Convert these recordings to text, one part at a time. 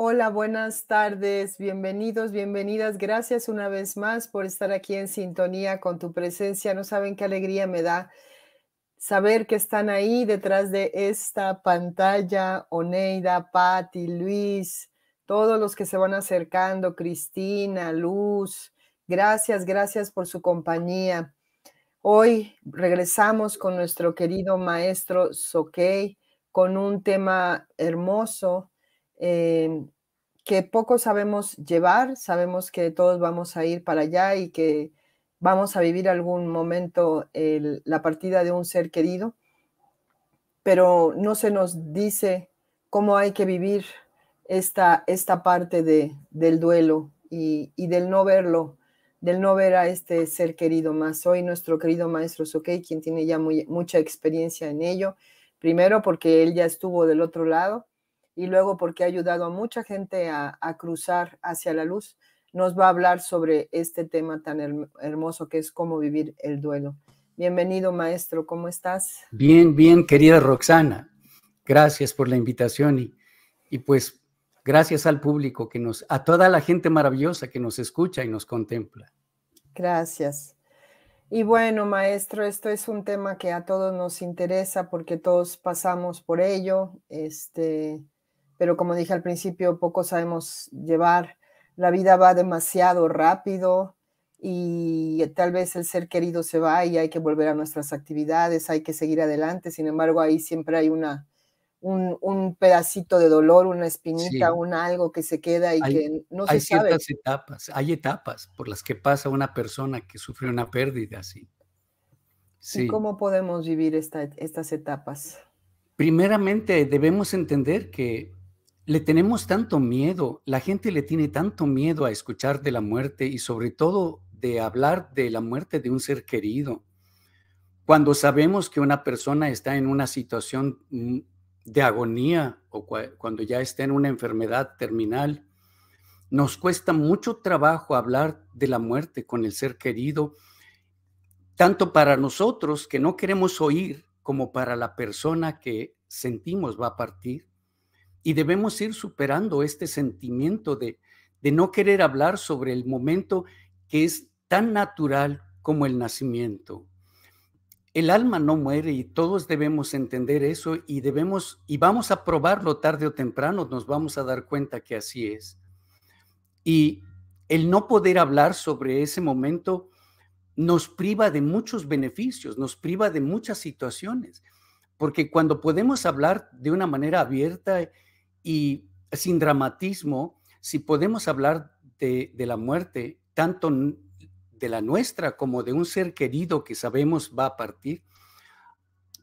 Hola, buenas tardes, bienvenidos, bienvenidas. Gracias una vez más por estar aquí en sintonía con tu presencia. No saben qué alegría me da saber que están ahí detrás de esta pantalla, Oneida, Patti, Luis, todos los que se van acercando, Cristina, Luz. Gracias, gracias por su compañía. Hoy regresamos con nuestro querido maestro Sokei con un tema hermoso eh, que poco sabemos llevar, sabemos que todos vamos a ir para allá y que vamos a vivir algún momento la partida de un ser querido, pero no se nos dice cómo hay que vivir esta, esta parte de, del duelo y, del no verlo, del no ver a este ser querido más. Hoy nuestro querido maestro Sokei, quien tiene ya mucha experiencia en ello, primero porque él ya estuvo del otro lado y luego porque ha ayudado a mucha gente a, cruzar hacia la luz, nos va a hablar sobre este tema tan hermoso que es cómo vivir el duelo. Bienvenido, maestro, ¿cómo estás? Bien, bien, querida Roxana. Gracias por la invitación y, y pues gracias al público que nos, a toda la gente maravillosa que nos escucha y nos contempla. Gracias. Y bueno, maestro, esto es un tema que a todos nos interesa porque todos pasamos por ello. Este, pero como dije al principio, poco sabemos llevar. La vida va demasiado rápido y tal vez el ser querido se va y hay que volver a nuestras actividades, hay que seguir adelante. Sin embargo, ahí siempre hay una, un, un pedacito de dolor, una espinita, un algo que se queda y que no se sabe. Hay ciertas etapas, hay etapas por las que pasa una persona que sufre una pérdida así. Sí. cómo podemos vivir esta, estas etapas? Primeramente, debemos entender que le tenemos tanto miedo, la gente le tiene tanto miedo a escuchar de la muerte y sobre todo de hablar de la muerte de un ser querido. Cuando sabemos que una persona está en una situación mm, de agonía o cuando ya está en una enfermedad terminal, nos cuesta mucho trabajo hablar de la muerte con el ser querido, tanto para nosotros que no queremos oír como para la persona que sentimos va a partir y debemos ir superando este sentimiento de, de no querer hablar sobre el momento que es tan natural como el nacimiento. El alma no muere y todos debemos entender eso y debemos y vamos a probarlo tarde o temprano, nos vamos a dar cuenta que así es. Y el no poder hablar sobre ese momento nos priva de muchos beneficios, nos priva de muchas situaciones, porque cuando podemos hablar de una manera abierta y sin dramatismo, si podemos hablar de, la muerte, tanto de la nuestra como de un ser querido que sabemos va a partir,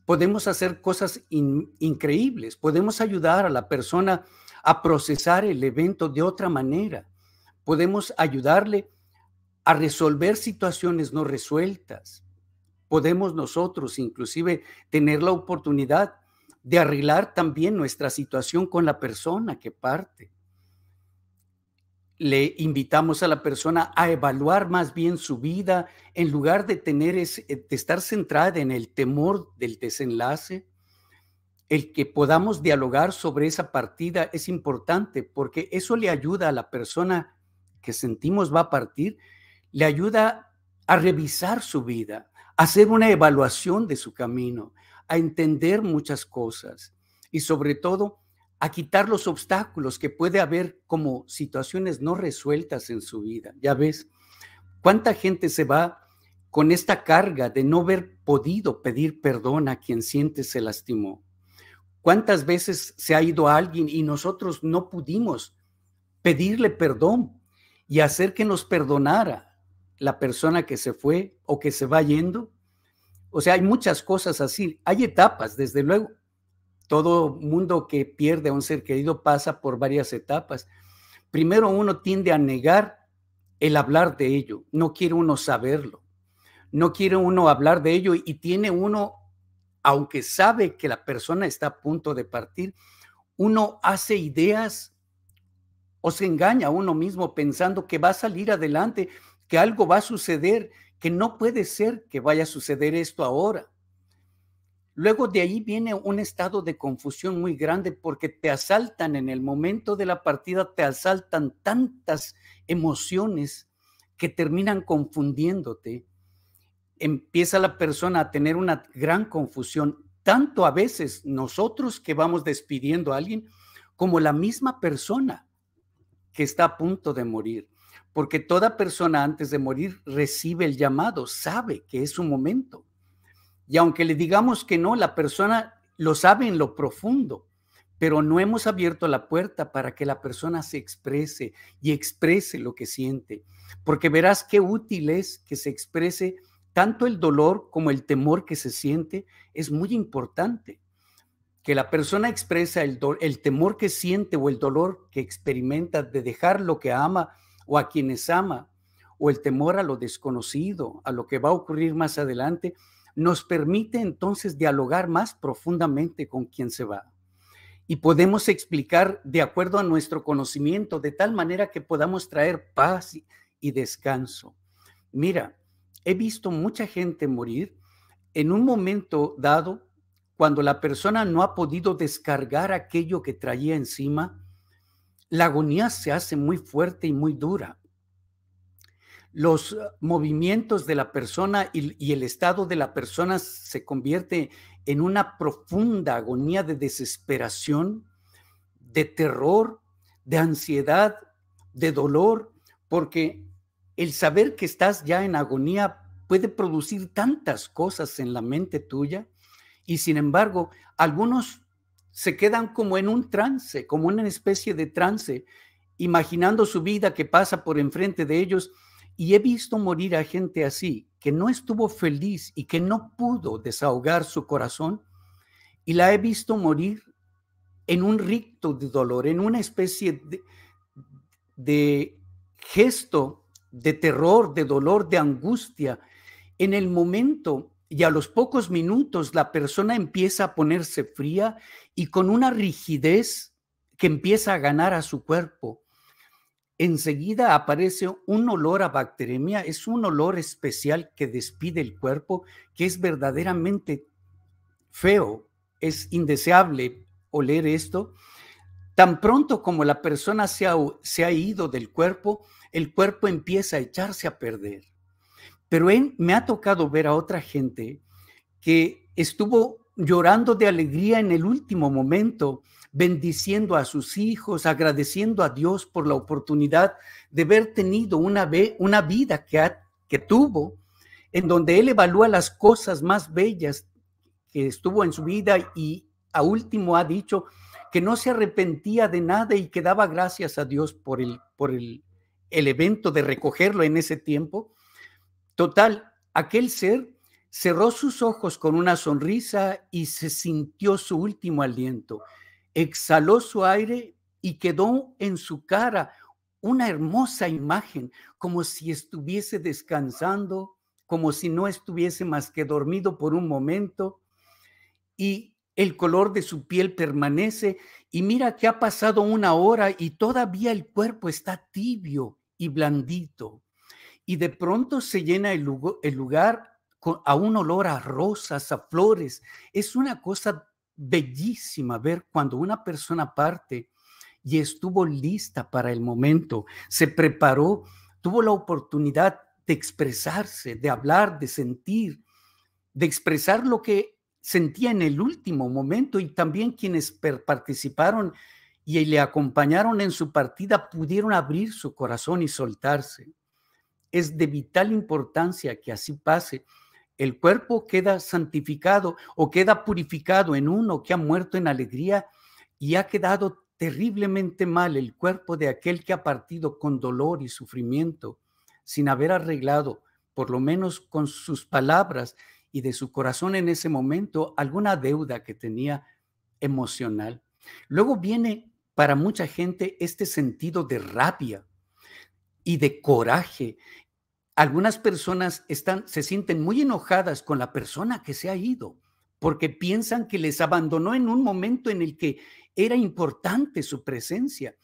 podemos hacer cosas increíbles, podemos ayudar a la persona a procesar el evento de otra manera, podemos ayudarle a resolver situaciones no resueltas, podemos nosotros inclusive tener la oportunidad de arreglar también nuestra situación con la persona que parte. Le invitamos a la persona a evaluar más bien su vida en lugar de, tener eh, estar centrada en el temor del desenlace. El que podamos dialogar sobre esa partida es importante porque eso le ayuda a la persona que sentimos va a partir, le ayuda a revisar su vida, a hacer una evaluación de su camino a entender muchas cosas y sobre todo a quitar los obstáculos que puede haber como situaciones no resueltas en su vida. Ya ves, cuánta gente se va con esta carga de no haber podido pedir perdón a quien siente se lastimó. ¿Cuántas veces se ha ido alguien y nosotros no pudimos pedirle perdón y hacer que nos perdonara la persona que se fue o que se va yendo? O sea, hay muchas cosas así. Hay etapas, desde luego. Todo mundo que pierde a un ser querido pasa por varias etapas. Primero uno tiende a negar el hablar de ello. No quiere uno saberlo. No quiere uno hablar de ello y tiene uno, aunque sabe que la persona está a punto de partir, uno hace ideas o se engaña a uno mismo pensando que va a salir adelante, que algo va a suceder, que no puede ser que vaya a suceder esto ahora. Luego de ahí viene un estado de confusión muy grande porque te asaltan en el momento de la partida, te asaltan tantas emociones que terminan confundiéndote. Empieza la persona a tener una gran confusión, tanto a veces nosotros que vamos despidiendo a alguien como la misma persona que está a punto de morir porque toda persona antes de morir recibe el llamado, sabe que es su momento. Y aunque le digamos que no, la persona lo sabe en lo profundo, pero no hemos abierto la puerta para que la persona se exprese y exprese lo que siente, porque verás qué útil es que se exprese tanto el dolor como el temor que se siente, es muy importante. Que la persona expresa el, el temor que siente o el dolor que experimenta de dejar lo que ama o a quienes ama, o el temor a lo desconocido, a lo que va a ocurrir más adelante, nos permite entonces dialogar más profundamente con quien se va. Y podemos explicar de acuerdo a nuestro conocimiento, de tal manera que podamos traer paz y descanso. Mira, he visto mucha gente morir en un momento dado, cuando la persona no ha podido descargar aquello que traía encima, la agonía se hace muy fuerte y muy dura. Los eh, movimientos de la persona y, el estado de la persona se convierte en una profunda agonía de desesperación, de terror, de ansiedad, de dolor, porque el saber que estás ya en agonía puede producir tantas cosas en la mente tuya y sin embargo, algunos se quedan como en un trance, como en una especie de trance, imaginando su vida que pasa por enfrente de ellos. Y he visto morir a gente así, que no estuvo feliz y que no pudo desahogar su corazón. Y la he visto morir en un ricto de dolor, en una especie de, de gesto de terror, de dolor, de angustia, en el momento y a los pocos minutos la persona empieza a ponerse fría y con una rigidez que empieza a ganar a su cuerpo. Enseguida aparece un olor a bacteremia, es un olor especial que despide el cuerpo, que es verdaderamente feo, es indeseable oler esto. Tan pronto como la persona se ha, se ha ido del cuerpo, el cuerpo empieza a echarse a perder pero me ha tocado ver a otra gente que estuvo llorando de alegría en el último momento, bendiciendo a sus hijos, agradeciendo a Dios por la oportunidad de haber tenido una, una vida que, que tuvo, en donde él evalúa las cosas más bellas que estuvo en su vida y a último ha dicho que no se arrepentía de nada y que daba gracias a Dios por el, por el, el evento de recogerlo en ese tiempo. Total, aquel ser cerró sus ojos con una sonrisa y se sintió su último aliento. Exhaló su aire y quedó en su cara una hermosa imagen, como si estuviese descansando, como si no estuviese más que dormido por un momento. Y el color de su piel permanece y mira que ha pasado una hora y todavía el cuerpo está tibio y blandito y de pronto se llena el, lugar, a un olor a rosas, a flores. Es una cosa bellísima ver cuando una persona parte y estuvo lista para el momento, se preparó, tuvo la oportunidad de expresarse, de hablar, de sentir, de expresar lo que sentía en el último momento y también quienes participaron y le acompañaron en su partida pudieron abrir su corazón y soltarse es de vital importancia que así pase. El cuerpo queda santificado o queda purificado en uno que ha muerto en alegría y ha quedado terriblemente mal el cuerpo de aquel que ha partido con dolor y sufrimiento, sin haber arreglado, por lo menos con sus palabras y de su corazón en ese momento, alguna deuda que tenía emocional. Luego viene para mucha gente este sentido de rabia y de coraje algunas personas se sienten muy enojadas con la persona que se ha ido porque piensan que les abandonó en un momento en el que era importante su presencia.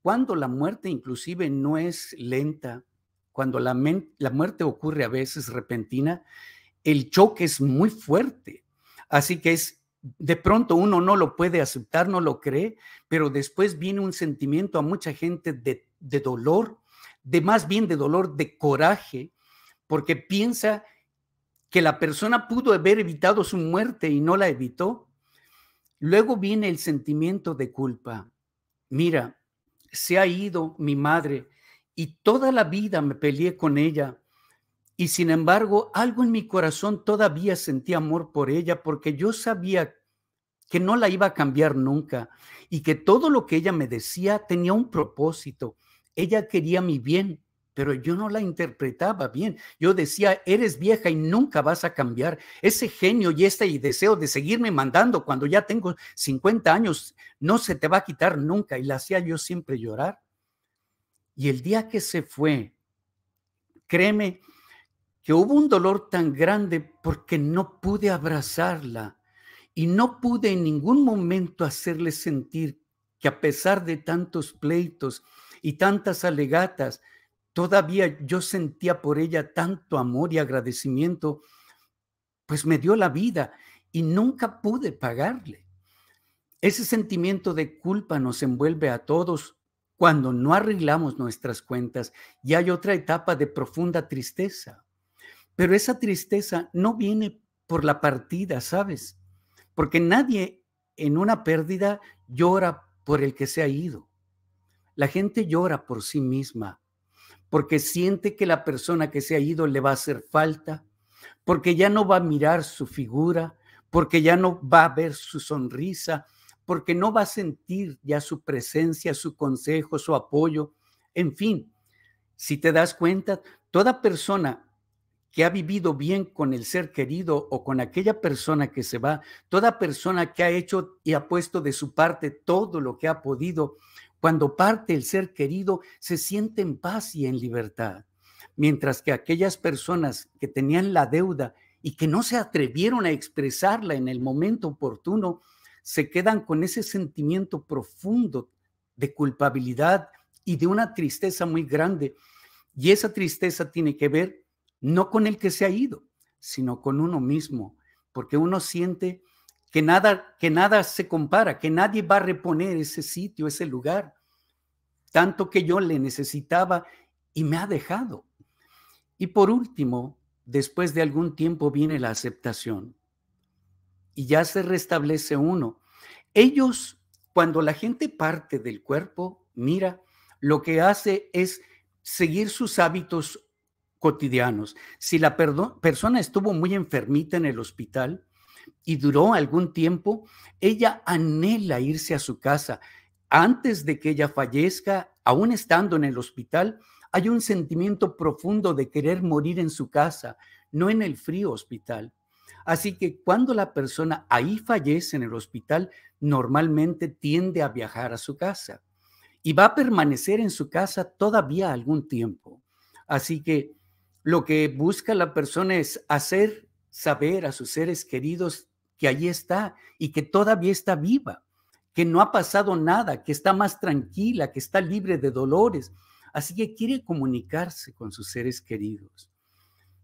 Cuando la muerte inclusive no es lenta, cuando la, muerte ocurre a veces repentina, el choque es muy fuerte. Así que es de pronto uno no lo puede aceptar, no lo cree, pero después viene un sentimiento a mucha gente de dolor, de más bien de dolor, de coraje, porque piensa que la persona pudo haber evitado su muerte y no la evitó. Luego viene el sentimiento de culpa. Mira, se ha ido mi madre y toda la vida me peleé con ella. Y sin embargo, algo en mi corazón todavía sentí amor por ella porque yo sabía que no la iba a cambiar nunca y que todo lo que ella me decía tenía un propósito ella quería mi bien, pero yo no la interpretaba bien. Yo decía, eres vieja y nunca vas a cambiar. Ese genio y este deseo de seguirme mandando cuando ya tengo 50 años no se te va a quitar nunca. Y la hacía yo siempre llorar. Y el día que se fue, créeme que hubo un dolor tan grande porque no pude abrazarla y no pude en ningún momento hacerle sentir que a pesar de tantos pleitos, y tantas alegatas. Todavía yo sentía por ella tanto amor y agradecimiento, pues me dio la vida y nunca pude pagarle. Ese sentimiento de culpa nos envuelve a todos cuando no arreglamos nuestras cuentas y hay otra etapa de profunda tristeza. Pero esa tristeza no viene por la partida, ¿sabes? Porque nadie en una pérdida llora por el que se ha ido. La gente llora por sí misma porque siente que la persona que se ha ido le va a hacer falta, porque ya no va a mirar su figura, porque ya no va a ver su sonrisa, porque no va a sentir ya su presencia, su consejo, su apoyo. En fin, si te das cuenta, toda persona que ha vivido bien con el ser querido o con aquella persona que se va, toda persona que ha hecho y ha puesto de su parte todo lo que ha podido, cuando parte el ser querido, se siente en paz y en libertad. Mientras que aquellas personas que tenían la deuda y que no se atrevieron a expresarla en el momento oportuno, se quedan con ese sentimiento profundo de culpabilidad y de una tristeza muy grande. Y esa tristeza tiene que ver no con el que se ha ido, sino con uno mismo, porque uno siente que nada, que nada se compara, que nadie va a reponer ese sitio, ese lugar tanto que yo le necesitaba y me ha dejado. Y por último, después de algún tiempo viene la aceptación y ya se restablece uno. Ellos, cuando la gente parte del cuerpo, mira, lo que hace es seguir sus hábitos cotidianos. Si la persona estuvo muy enfermita en el hospital y duró algún tiempo, ella anhela irse a su casa antes de que ella fallezca, aún estando en el hospital, hay un sentimiento profundo de querer morir en su casa, no en el frío hospital. Así que cuando la persona ahí fallece en el hospital, normalmente tiende a viajar a su casa y va a permanecer en su casa todavía algún tiempo. Así que lo que busca la persona es hacer saber a sus seres queridos que allí está y que todavía está viva que no ha pasado nada, que está más tranquila, que está libre de dolores. Así que quiere comunicarse con sus seres queridos.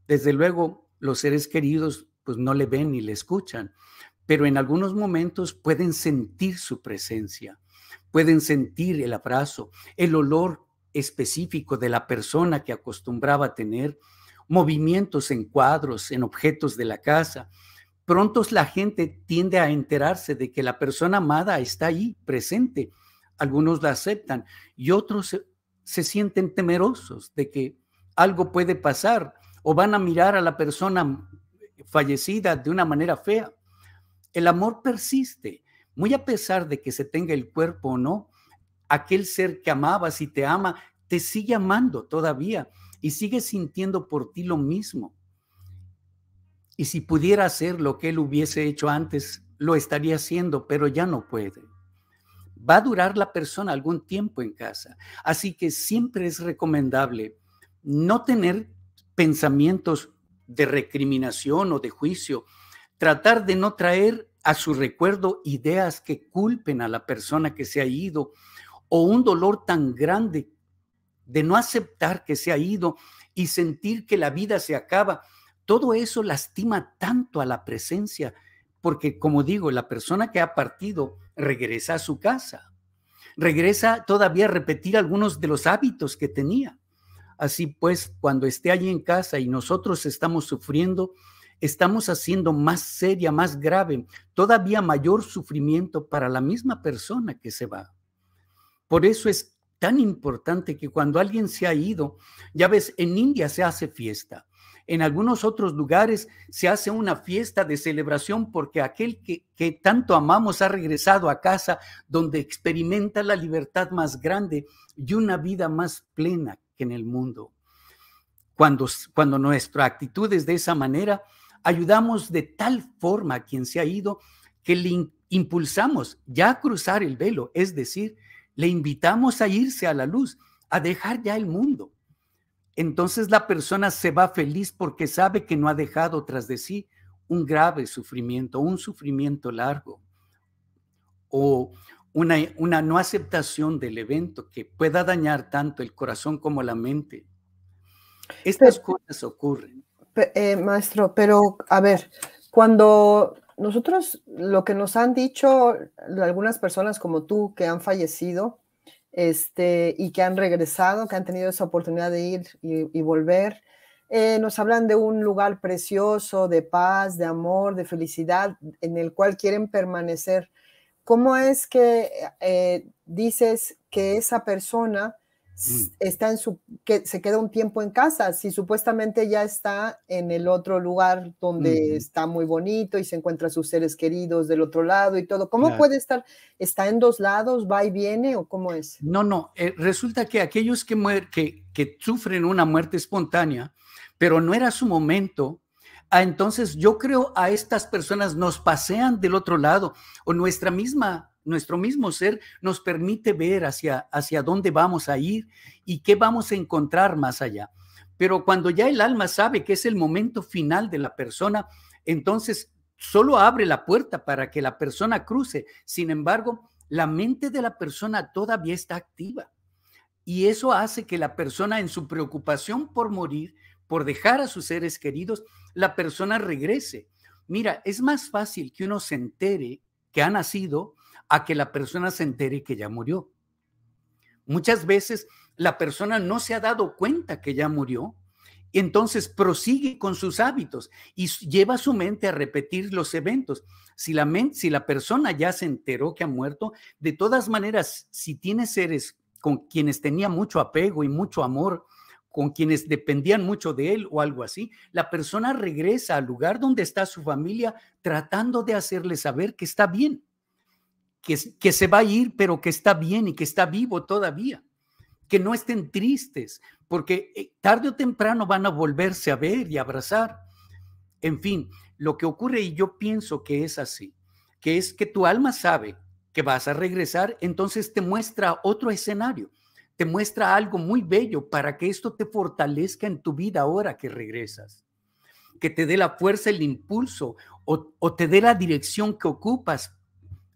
Desde luego, los seres queridos pues no le ven ni le escuchan, pero en algunos momentos pueden sentir su presencia, pueden sentir el abrazo, el olor específico de la persona que acostumbraba a tener, movimientos en cuadros, en objetos de la casa, pronto la gente tiende a enterarse de que la persona amada está ahí, presente. Algunos la aceptan y otros se, se sienten temerosos de que algo puede pasar o van a mirar a la persona fallecida de una manera fea. El amor persiste, muy a pesar de que se tenga el cuerpo o no, aquel ser que amabas y te ama, te sigue amando todavía y sigue sintiendo por ti lo mismo. Y si pudiera hacer lo que él hubiese hecho antes, lo estaría haciendo, pero ya no puede. Va a durar la persona algún tiempo en casa. Así que siempre es recomendable no tener pensamientos de recriminación o de juicio, tratar de no traer a su recuerdo ideas que culpen a la persona que se ha ido o un dolor tan grande de no aceptar que se ha ido y sentir que la vida se acaba todo eso lastima tanto a la presencia, porque como digo, la persona que ha partido regresa a su casa, regresa todavía a repetir algunos de los hábitos que tenía. Así pues, cuando esté allí en casa y nosotros estamos sufriendo, estamos haciendo más seria, más grave, todavía mayor sufrimiento para la misma persona que se va. Por eso es tan importante que cuando alguien se ha ido, ya ves, en India se hace fiesta. En algunos otros lugares se hace una fiesta de celebración porque aquel que, tanto amamos ha regresado a casa donde experimenta la libertad más grande y una vida más plena que en el mundo. Cuando, cuando nuestra actitud es de esa manera, ayudamos de tal forma a quien se ha ido que le impulsamos ya a cruzar el velo, es decir, le invitamos a irse a la luz, a dejar ya el mundo entonces la persona se va feliz porque sabe que no ha dejado tras de sí un grave sufrimiento, un sufrimiento largo o una, no aceptación del evento que pueda dañar tanto el corazón como la mente. Estas cosas ocurren. Eh, maestro, pero a ver, cuando nosotros, lo que nos han dicho algunas personas como tú que han fallecido, este, y que han regresado, que han tenido esa oportunidad de ir y, volver. Eh, nos hablan de un lugar precioso, de paz, de amor, de felicidad, en el cual quieren permanecer. ¿Cómo es que eh, dices que esa persona Mm. está en su, que se queda un tiempo en casa, si supuestamente ya está en el otro lugar donde está muy bonito y se encuentra sus seres queridos del otro lado y todo, ¿cómo puede estar? ¿Está en dos lados, va y viene o cómo es? No, no, eh, resulta que aquellos que, muer que, que sufren una muerte espontánea, pero no era su momento, ah, entonces yo creo a estas personas nos pasean del otro lado o nuestra misma nuestro mismo ser nos permite ver hacia, hacia dónde vamos a ir y qué vamos a encontrar más allá. Pero cuando ya el alma sabe que es el momento final de la persona, entonces solo abre la puerta para que la persona cruce. Sin embargo, la mente de la persona todavía está activa. Y eso hace que la persona en su preocupación por morir, por dejar a sus seres queridos, la persona regrese. Mira, es más fácil que uno se entere que ha nacido a que la persona se entere que ya murió. Muchas veces la persona no se ha dado cuenta que ya murió y entonces prosigue con sus hábitos y lleva su mente a repetir los eventos. Si la, si la persona ya se enteró que ha muerto, de todas maneras, si tiene seres con quienes tenía mucho apego y mucho amor, con quienes dependían mucho de él o algo así, la persona regresa al lugar donde está su familia tratando de hacerle saber que está bien que, se va a ir, pero que está bien y que está vivo todavía. Que no estén tristes, porque eh, tarde o temprano van a volverse a ver y abrazar. En fin, lo que ocurre, y yo pienso que es así, que es que tu alma sabe que vas a regresar, entonces te muestra otro escenario, te muestra algo muy bello para que esto te fortalezca en tu vida ahora que regresas, que te dé la fuerza, el impulso o te dé la dirección que ocupas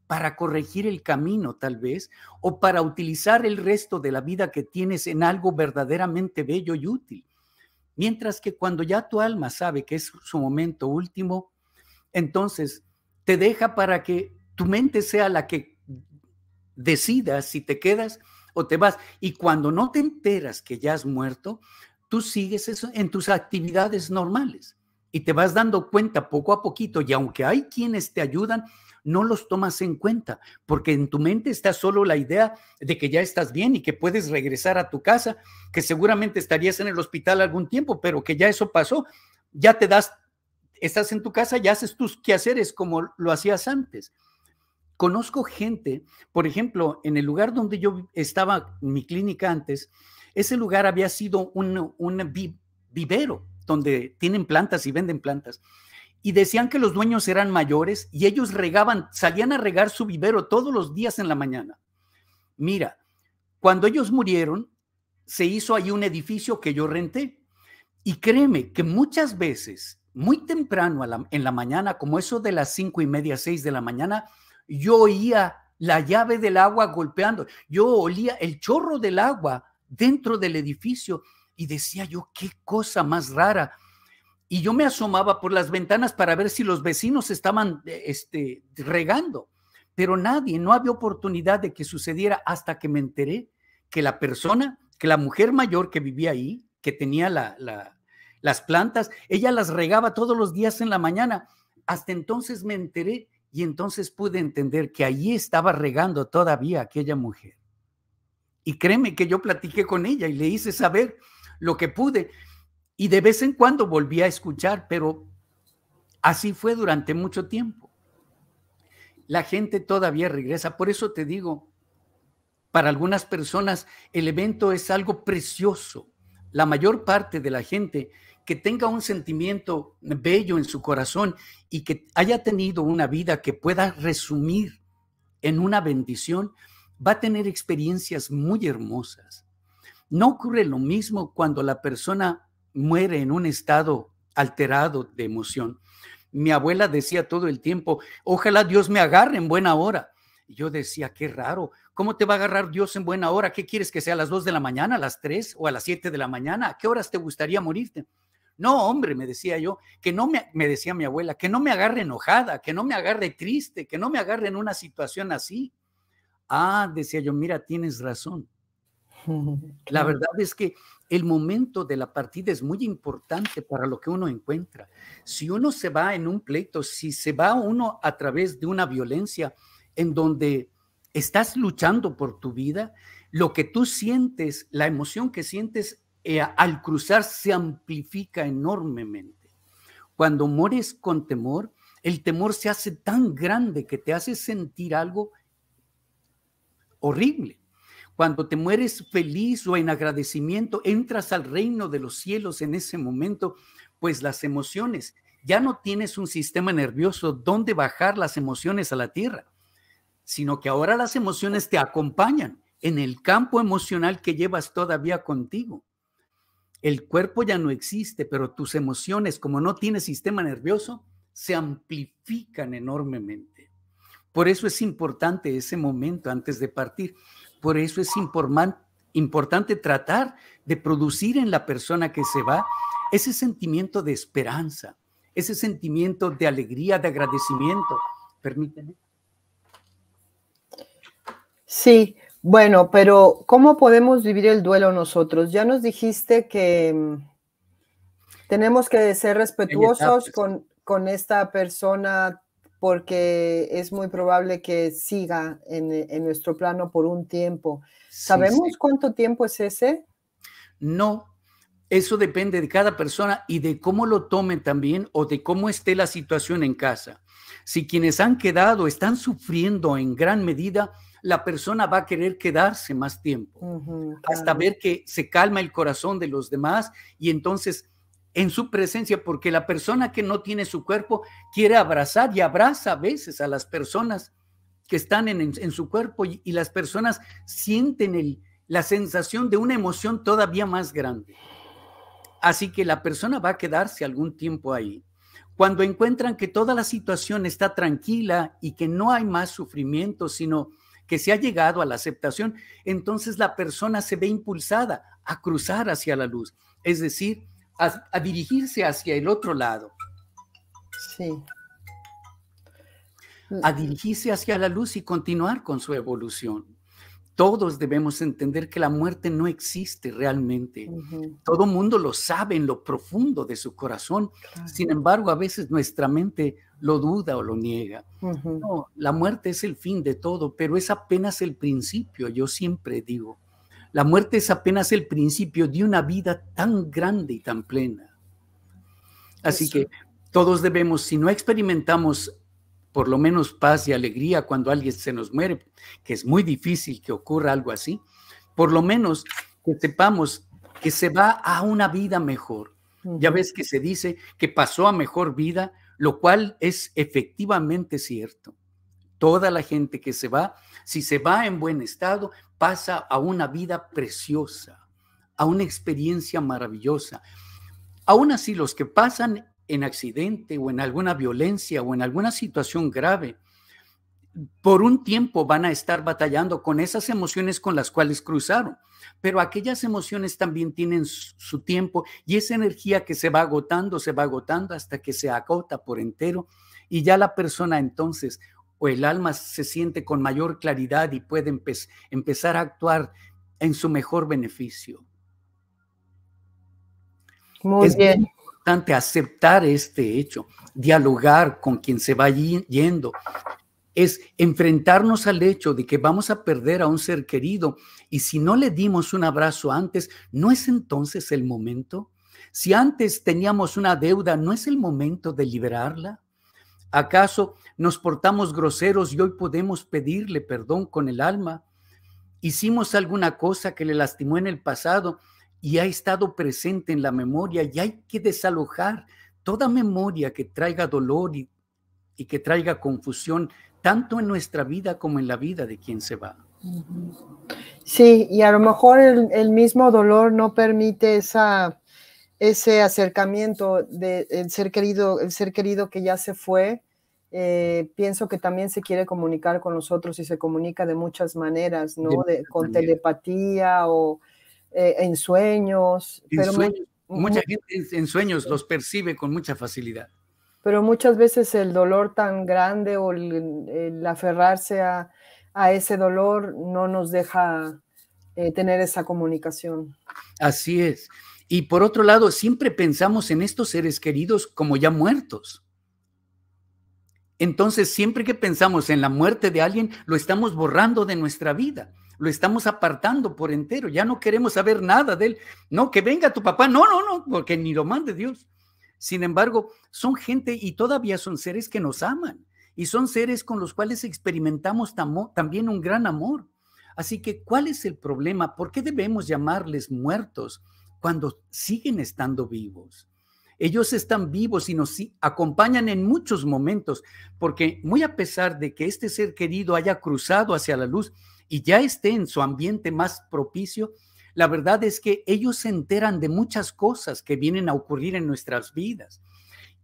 para corregir el camino tal vez, o para utilizar el resto de la vida que tienes en algo verdaderamente bello y útil. Mientras que cuando ya tu alma sabe que es su momento último, entonces te deja para que tu mente sea la que decida si te quedas o te vas. Y cuando no te enteras que ya has muerto, tú sigues eso en tus actividades normales y te vas dando cuenta poco a poquito y aunque hay quienes te ayudan, no los tomas en cuenta, porque en tu mente está solo la idea de que ya estás bien y que puedes regresar a tu casa, que seguramente estarías en el hospital algún tiempo, pero que ya eso pasó, ya te das, estás en tu casa y haces tus quehaceres como lo hacías antes. Conozco gente, por ejemplo, en el lugar donde yo estaba, en mi clínica antes, ese lugar había sido un, un vivero donde tienen plantas y venden plantas. Y decían que los dueños eran mayores y ellos regaban, salían a regar su vivero todos los días en la mañana. Mira, cuando ellos murieron, se hizo ahí un edificio que yo renté. Y créeme que muchas veces, muy temprano en la mañana, como eso de las cinco y media, seis de la mañana, yo oía la llave del agua golpeando, yo olía el chorro del agua dentro del edificio y decía yo, qué cosa más rara. Y yo me asomaba por las ventanas para ver si los vecinos estaban eh, este, regando, pero nadie, no había oportunidad de que sucediera hasta que me enteré que la persona, que la mujer mayor que vivía ahí, que tenía la, las plantas, ella las regaba todos los días en la mañana. Hasta entonces me enteré y entonces pude entender que allí estaba regando todavía aquella mujer. Y créeme que yo platiqué con ella y le hice saber lo que pude. Y de vez en cuando volví a escuchar, pero así fue durante mucho tiempo. La gente todavía regresa. Por eso te digo, para algunas personas el evento es algo precioso. La mayor parte de la gente que tenga un sentimiento bello en su corazón y que haya tenido una vida que pueda resumir en una bendición, va a tener experiencias muy hermosas. ¿No ocurre lo mismo cuando la persona muere en un estado alterado de emoción? Mi abuela decía todo el tiempo, ojalá Dios me agarre en buena hora. Y yo decía, qué raro, ¿cómo te va a agarrar Dios en buena hora? ¿Qué quieres que sea a las 2 de la mañana, a las 3 o a las 7 de la mañana? ¿A qué horas te gustaría morirte? No, hombre, me decía yo, que no me, me decía mi abuela, que no me agarre enojada, que no me agarre triste, que no me agarre en una situación así. Ah, decía yo, mira, tienes razón. La verdad es que el momento de la partida es muy importante para lo que uno encuentra. Si uno se va en un pleito, si se va uno a través de una violencia en donde estás luchando por tu vida, lo que tú sientes, la emoción que sientes eh, al cruzar se amplifica enormemente. Cuando mueres con temor, el temor se hace tan grande que te hace sentir algo horrible. Cuando te mueres feliz o en agradecimiento, entras al reino de los cielos en ese momento, pues las emociones, ya no tienes un sistema nervioso donde bajar las emociones a la tierra, sino que ahora las emociones te acompañan en el campo emocional que llevas todavía contigo. El cuerpo ya no existe, pero tus emociones, como no tienes sistema nervioso, se amplifican enormemente. Por eso es importante ese momento antes de partir. Por eso es importante tratar de producir en la persona que se va ese sentimiento de esperanza, ese sentimiento de alegría, de agradecimiento. Permíteme. Sí, bueno, pero ¿cómo podemos vivir el duelo nosotros? Ya nos dijiste que mm, tenemos que ser respetuosos con, con esta persona porque es muy probable que siga en, eh, nuestro plano por un tiempo. ¿Sabemos cuánto tiempo es ese? No, eso depende de cada persona y de cómo lo tomen también o de cómo esté la situación en casa. Si quienes han quedado están sufriendo en gran medida, la persona va a querer quedarse más tiempo hasta ver que se calma el corazón de los demás y entonces en su presencia, porque la persona que no tiene su cuerpo quiere abrazar y abraza a veces a las personas que están en, su cuerpo y, las personas sienten la sensación de una emoción todavía más grande. Así que la persona va a quedarse algún tiempo ahí. Cuando encuentran que toda la situación está tranquila y que no hay más sufrimiento, sino que se ha llegado a la aceptación, entonces la persona se ve impulsada a cruzar hacia la luz, es decir, a, dirigirse hacia el otro lado. Sí. A dirigirse hacia la luz y continuar con su evolución todos debemos entender que la muerte no existe realmente. Todo mundo lo sabe en lo profundo de su corazón. Sin embargo, a veces nuestra mente lo duda o lo niega. No, la muerte es el fin de todo, pero es apenas el principio, yo siempre digo. La muerte es apenas el principio de una vida tan grande y tan plena. Así que todos debemos, si no experimentamos por lo menos paz y alegría cuando alguien se nos muere, que es muy difícil que ocurra algo así, por lo menos que sepamos que se va a una vida mejor. Ya ves que se dice que pasó a mejor vida, lo cual es efectivamente cierto. Toda la gente que se va, si se va en buen estado, pasa a una vida preciosa, a una experiencia maravillosa. Aún así, los que pasan en accidente o en alguna violencia o en alguna situación grave, por un tiempo van a estar batallando con esas emociones con las cuales cruzaron, pero aquellas emociones también tienen su tiempo y esa energía que se va agotando, se va agotando hasta que se agota por entero y ya la persona entonces o el alma se siente con mayor claridad y puede empezar a actuar en su mejor beneficio. Muy es importante aceptar este hecho, dialogar con quien se va yendo, es enfrentarnos al hecho de que vamos a perder a un ser querido y si no le dimos un abrazo antes, ¿no es entonces el momento? Si antes teníamos una deuda, ¿no es el momento de liberarla? ¿Acaso nos portamos groseros y hoy podemos pedirle perdón con el alma? ¿Hicimos alguna cosa que le lastimó en el pasado y ha estado presente en la memoria y hay que desalojar toda memoria que traiga dolor y, que traiga confusión tanto en nuestra vida como en la vida de quien se va? Sí, y a lo mejor el, mismo dolor no permite ese acercamiento del ser querido, el ser querido que ya se fue, eh, pienso que también se quiere comunicar con nosotros y se comunica de muchas maneras, ¿no? con telepatía o eh, en sueños. mucha gente en sueños los percibe con mucha facilidad. Pero muchas veces el dolor tan grande o el, aferrarse a, a, ese dolor no nos deja eh, tener esa comunicación. Así es. Y por otro lado, siempre pensamos en estos seres queridos como ya muertos. Entonces, siempre que pensamos en la muerte de alguien, lo estamos borrando de nuestra vida, lo estamos apartando por entero, ya no queremos saber nada de él. No, que venga tu papá, no, no, no, porque ni lo mande Dios. Sin embargo, son gente y todavía son seres que nos aman y son seres con los cuales experimentamos también un gran amor. Así que, ¿cuál es el problema? ¿Por qué debemos llamarles muertos cuando siguen estando vivos? Ellos están vivos y nos acompañan en muchos momentos, porque muy a pesar de que este ser querido haya cruzado hacia la luz y ya esté en su ambiente más propicio, la verdad es que ellos se enteran de muchas cosas que vienen a ocurrir en nuestras vidas.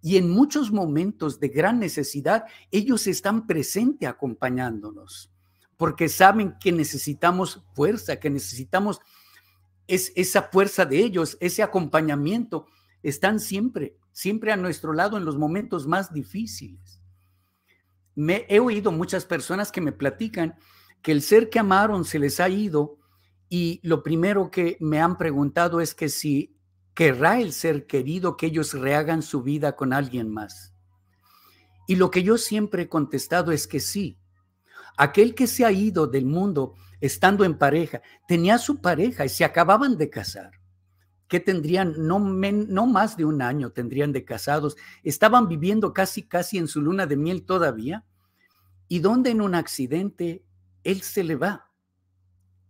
Y en muchos momentos de gran necesidad, ellos están presentes acompañándonos, porque saben que necesitamos fuerza, que necesitamos esa fuerza de ellos, ese acompañamiento están siempre, siempre a nuestro lado en los momentos más difíciles. Me, he oído muchas personas que me platican que el ser que amaron se les ha ido y lo primero que me han preguntado es que si querrá el ser querido que ellos rehagan su vida con alguien más. Y lo que yo siempre he contestado es que sí. Aquel que se ha ido del mundo estando en pareja tenía su pareja y se acababan de casar que tendrían no, más de un año, tendrían de casados, estaban viviendo casi, casi en su luna de miel todavía, y donde en un accidente él se le va.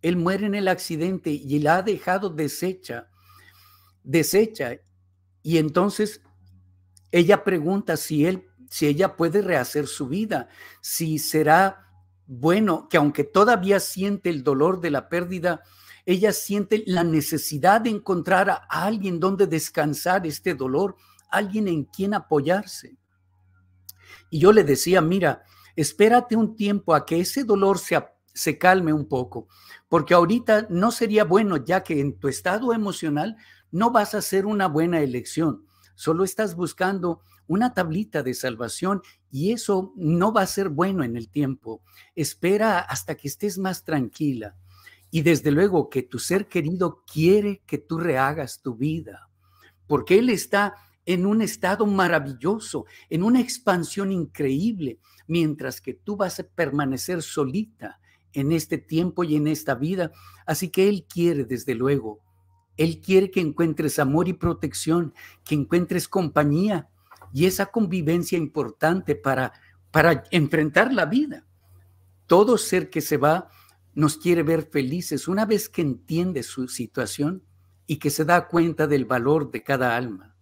Él muere en el accidente y la ha dejado deshecha, deshecha. Y entonces ella pregunta si él, si ella puede rehacer su vida, si será bueno que aunque todavía siente el dolor de la pérdida, ella siente la necesidad de encontrar a alguien donde descansar este dolor, alguien en quien apoyarse. Y yo le decía, mira, espérate un tiempo a que ese dolor se, se calme un poco, porque ahorita no sería bueno, ya que en tu estado emocional no vas a hacer una buena elección, solo estás buscando una tablita de salvación y eso no va a ser bueno en el tiempo. Espera hasta que estés más tranquila. Y desde luego que tu ser querido quiere que tú rehagas tu vida, porque Él está en un estado maravilloso, en una expansión increíble, mientras que tú vas a permanecer solita en este tiempo y en esta vida. Así que Él quiere, desde luego, Él quiere que encuentres amor y protección, que encuentres compañía y esa convivencia importante para, para enfrentar la vida. Todo ser que se va nos quiere ver felices. Una vez que entiende su situación y que se da cuenta del valor de cada alma.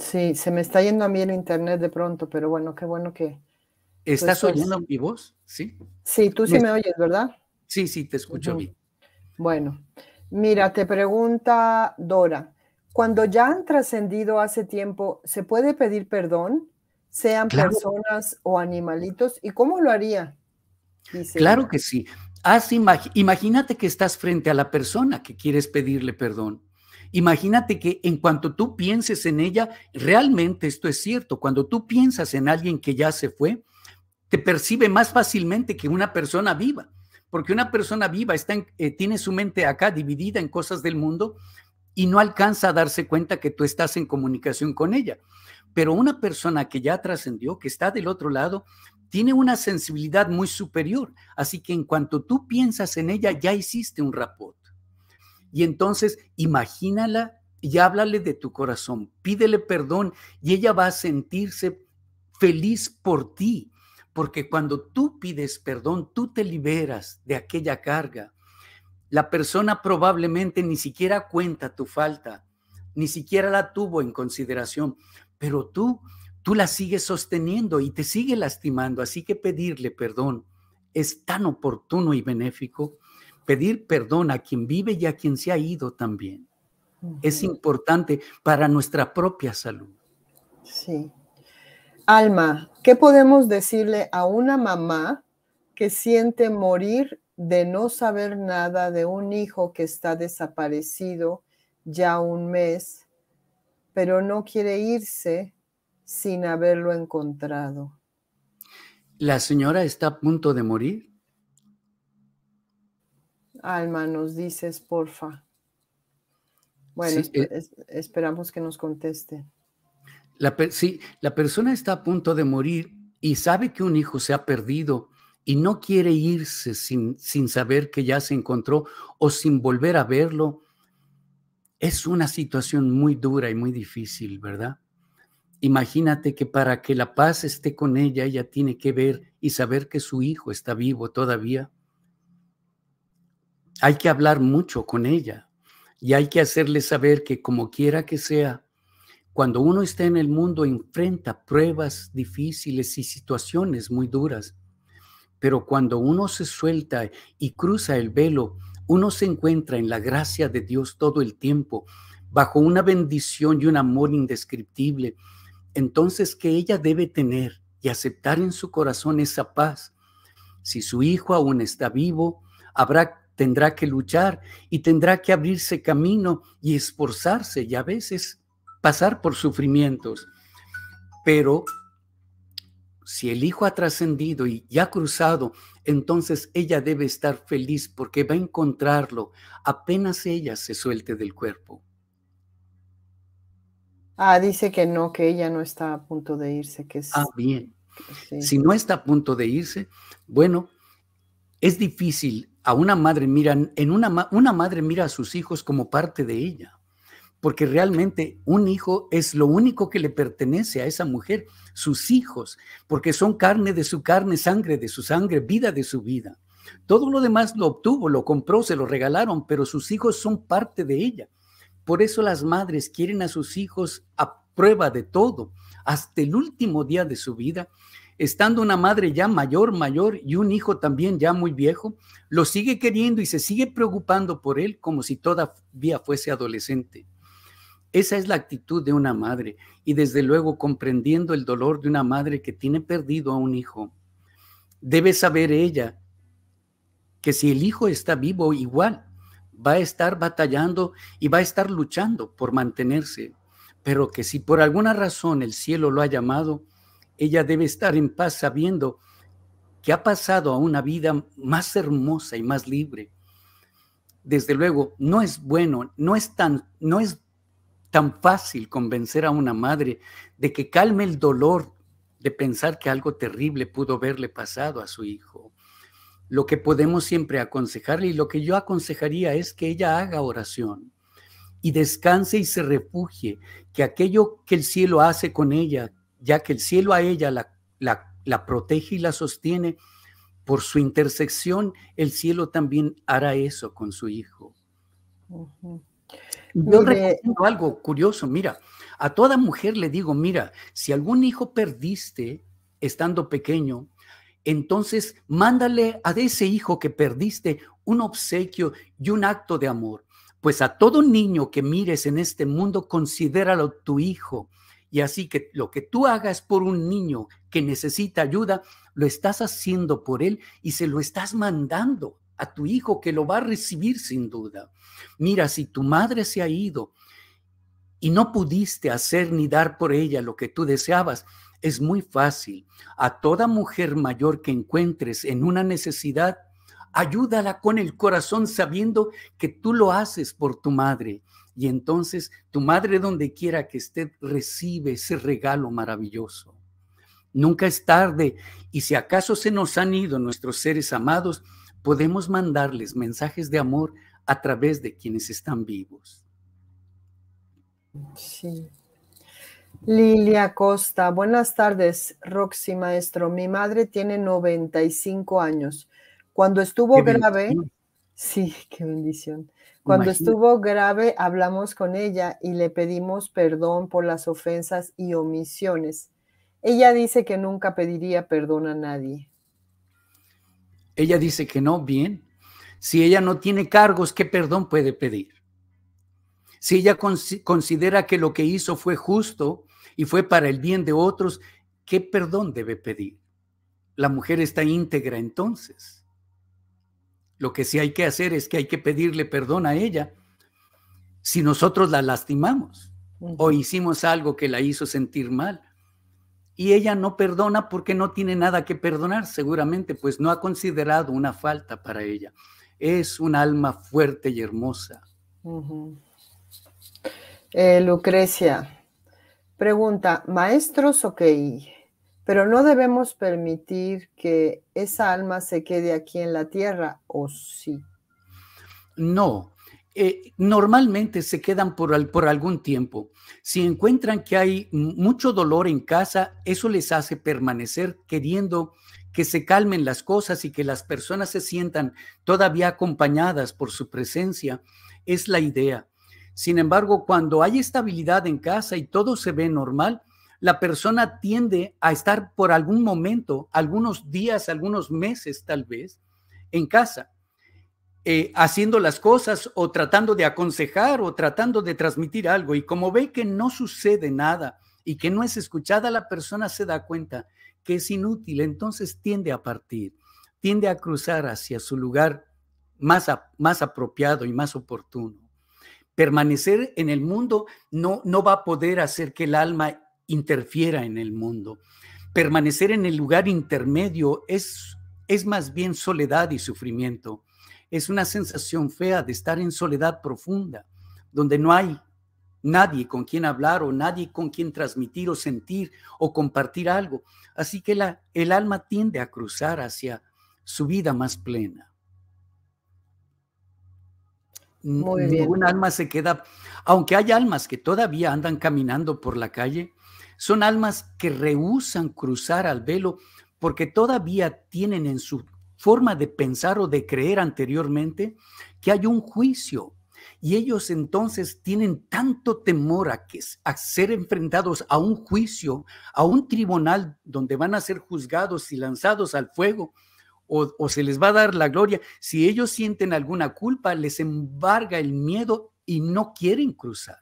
Sí, se me está yendo a mí el internet de pronto, pero bueno, qué bueno que... ¿Estás pues, pues oyendo mi voz? Sí. Sí, tú sí me, oyes, ¿verdad? Sí, sí, te escucho a bien. Bueno, mira, te pregunta Dora, cuando ya han trascendido hace tiempo, ¿se puede pedir perdón? Sean personas o animalitos, ¿y cómo lo haría? claro que sí. Haz imagínate que estás frente a la persona que quieres pedirle perdón. Imagínate que en cuanto tú pienses en ella, realmente esto es cierto, cuando tú piensas en alguien que ya se fue, te percibe más fácilmente que una persona viva, porque una persona viva está eh, tiene su mente acá dividida en cosas del mundo y no alcanza a darse cuenta que tú estás en comunicación con ella. Pero una persona que ya trascendió, que está del otro lado, tiene una sensibilidad muy superior. Así que en cuanto tú piensas en ella, ya hiciste un rapto Y entonces imagínala y háblale de tu corazón, pídele perdón y ella va a sentirse feliz por ti, porque cuando tú pides perdón, tú te liberas de aquella carga. La persona probablemente ni siquiera cuenta tu falta, ni siquiera la tuvo en consideración, pero tú tú la sigues sosteniendo y te sigue lastimando. Así que pedirle perdón es tan oportuno y benéfico. Pedir perdón a quien vive y a quien se ha ido también. Es importante para nuestra propia salud. Sí. Alma, ¿qué podemos decirle a una mamá que siente morir de no saber nada de un hijo que está desaparecido ya un mes, pero no quiere irse sin haberlo encontrado. ¿La señora está a punto de morir? Alma, nos dices, porfa. Bueno, eh. esperamos que nos conteste. sí, la persona está a punto de morir y sabe que un hijo se ha perdido y no quiere irse sin, sin saber que ya se encontró o sin volver a verlo. Es una situación muy dura y muy difícil, ¿verdad? Imagínate que para que la paz esté con ella, ella tiene que ver y saber que su hijo está vivo todavía. Hay que hablar mucho con ella y hay que hacerle saber que como quiera que sea, cuando uno está en el mundo enfrenta pruebas difíciles y situaciones muy duras, pero cuando uno se suelta y cruza el velo, uno se encuentra en la gracia de Dios todo el tiempo, bajo una bendición y un amor indescriptible entonces que ella debe tener y aceptar en su corazón esa paz. Si su hijo aún está vivo, habrá, tendrá que luchar y tendrá que abrirse camino y esforzarse y a veces pasar por sufrimientos. Pero si el hijo ha trascendido y ya ha cruzado, entonces ella debe estar feliz porque va a encontrarlo apenas ella se suelte del cuerpo. Ah, dice que no, que ella no está a punto de irse, que es... Ah, bien. Si no está a punto de irse, bueno, es difícil. A una madre en una, una madre mira a sus hijos como parte de ella, porque realmente un hijo es lo único que le pertenece a esa mujer, sus hijos, porque son carne de su carne, sangre de su sangre, vida de su vida. Todo lo demás lo obtuvo, lo compró, se lo regalaron, pero sus hijos son parte de ella. Por eso las madres quieren a sus hijos a prueba de todo, hasta el último día de su vida. Estando una madre ya mayor, mayor y un hijo también ya muy viejo, lo sigue queriendo y se sigue preocupando por él como si todavía fuese adolescente. Esa es la actitud de una madre y desde luego comprendiendo el dolor de una madre que tiene perdido a un hijo. Debe saber ella que si el hijo está vivo igual, va a estar batallando y va a estar luchando por mantenerse, pero que si por alguna razón el cielo lo ha llamado, ella debe estar en paz sabiendo que ha pasado a una vida más hermosa y más libre. Desde luego, no es bueno, no es tan, no es tan fácil convencer a una madre de que calme el dolor de pensar que algo terrible pudo haberle pasado a su hijo lo que podemos siempre aconsejarle y lo que yo aconsejaría es que ella haga oración y descanse y se refugie, que aquello que el cielo hace con ella, ya que el cielo a ella la, protege y la sostiene, por su intersección el cielo también hará eso con su hijo. Yo recomiendo algo curioso, mira, a toda mujer le digo, mira, si algún hijo perdiste estando pequeño, entonces mándale a ese hijo que perdiste un obsequio y un acto de amor. Pues a todo niño que mires en este mundo, considéralo tu hijo. Y así que lo que tú hagas por un niño que necesita ayuda, lo estás haciendo por él y se lo estás mandando a tu hijo que lo va a recibir sin duda. Mira, si tu madre se ha ido y no pudiste hacer ni dar por ella lo que tú deseabas, es muy fácil. A toda mujer mayor que encuentres en una necesidad, ayúdala con el corazón sabiendo que tú lo haces por tu madre. Y entonces tu madre donde quiera que esté recibe ese regalo maravilloso. Nunca es tarde y si acaso se nos han ido nuestros seres amados, podemos mandarles mensajes de amor a través de quienes están vivos. Sí, Lilia Costa, buenas tardes, Roxy, maestro. Mi madre tiene 95 años. Cuando estuvo grave, sí, qué bendición. Cuando estuvo grave, hablamos con ella y le pedimos perdón por las ofensas y omisiones. Ella dice que nunca pediría perdón a nadie. Ella dice que no, bien. Si ella no tiene cargos, ¿qué perdón puede pedir? Si ella considera que lo que hizo fue justo y fue para el bien de otros, ¿qué perdón debe pedir? La mujer está íntegra entonces. Lo que sí hay que hacer es que hay que pedirle perdón a ella si nosotros la lastimamos o hicimos algo que la hizo sentir mal. Y ella no perdona porque no tiene nada que perdonar, seguramente, pues no ha considerado una falta para ella. Es un alma fuerte y hermosa. Eh, Lucrecia, Pregunta, maestros, ok, pero no debemos permitir que esa alma se quede aquí en la tierra, ¿o sí? No, eh, normalmente se quedan por, por algún tiempo. Si encuentran que hay mucho dolor en casa, eso les hace permanecer queriendo que se calmen las cosas y que las personas se sientan todavía acompañadas por su presencia, es la idea. Sin embargo, cuando hay estabilidad en casa y todo se ve normal, la persona tiende a estar por algún momento, algunos días, algunos meses tal vez, en casa, eh, haciendo las cosas o tratando de aconsejar o tratando de transmitir algo. Y como ve que no sucede nada y que no es escuchada, la persona se da cuenta que es inútil, entonces tiende a partir, tiende a cruzar hacia su lugar más, más apropiado y más oportuno. Permanecer en el mundo no, no va a poder hacer que el alma interfiera en el mundo. Permanecer en el lugar intermedio es, es más bien soledad y sufrimiento. Es una sensación fea de estar en soledad profunda, donde no hay nadie con quien hablar o nadie con quien transmitir o sentir o compartir algo. Así que la, el alma tiende a cruzar hacia su vida más plena. Ningún alma se queda, aunque hay almas que todavía andan caminando por la calle, son almas que rehúsan cruzar al velo porque todavía tienen en su forma de pensar o de creer anteriormente que hay un juicio. Y ellos entonces tienen tanto temor a, que, a ser enfrentados a un juicio, a un tribunal donde van a ser juzgados y lanzados al fuego, o, se les va a dar la gloria. Si ellos sienten alguna culpa, les embarga el miedo y no quieren cruzar.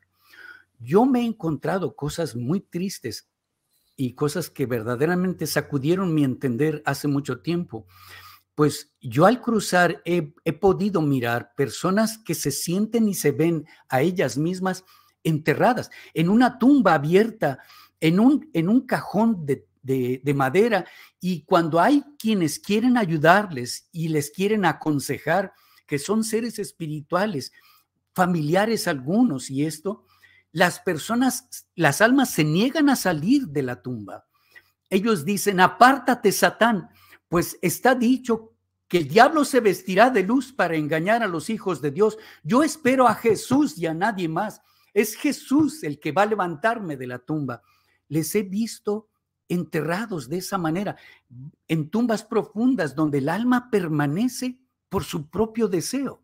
Yo me he encontrado cosas muy tristes y cosas que verdaderamente sacudieron mi entender hace mucho tiempo. Pues yo al cruzar he, podido mirar personas que se sienten y se ven a ellas mismas enterradas en una tumba abierta, en un, en un cajón de de, madera. Y cuando hay quienes quieren ayudarles y les quieren aconsejar, que son seres espirituales, familiares algunos y esto, las personas, las almas se niegan a salir de la tumba. Ellos dicen, apártate, Satán, pues está dicho que el diablo se vestirá de luz para engañar a los hijos de Dios. Yo espero a Jesús y a nadie más. Es Jesús el que va a levantarme de la tumba. Les he visto enterrados de esa manera, en tumbas profundas donde el alma permanece por su propio deseo,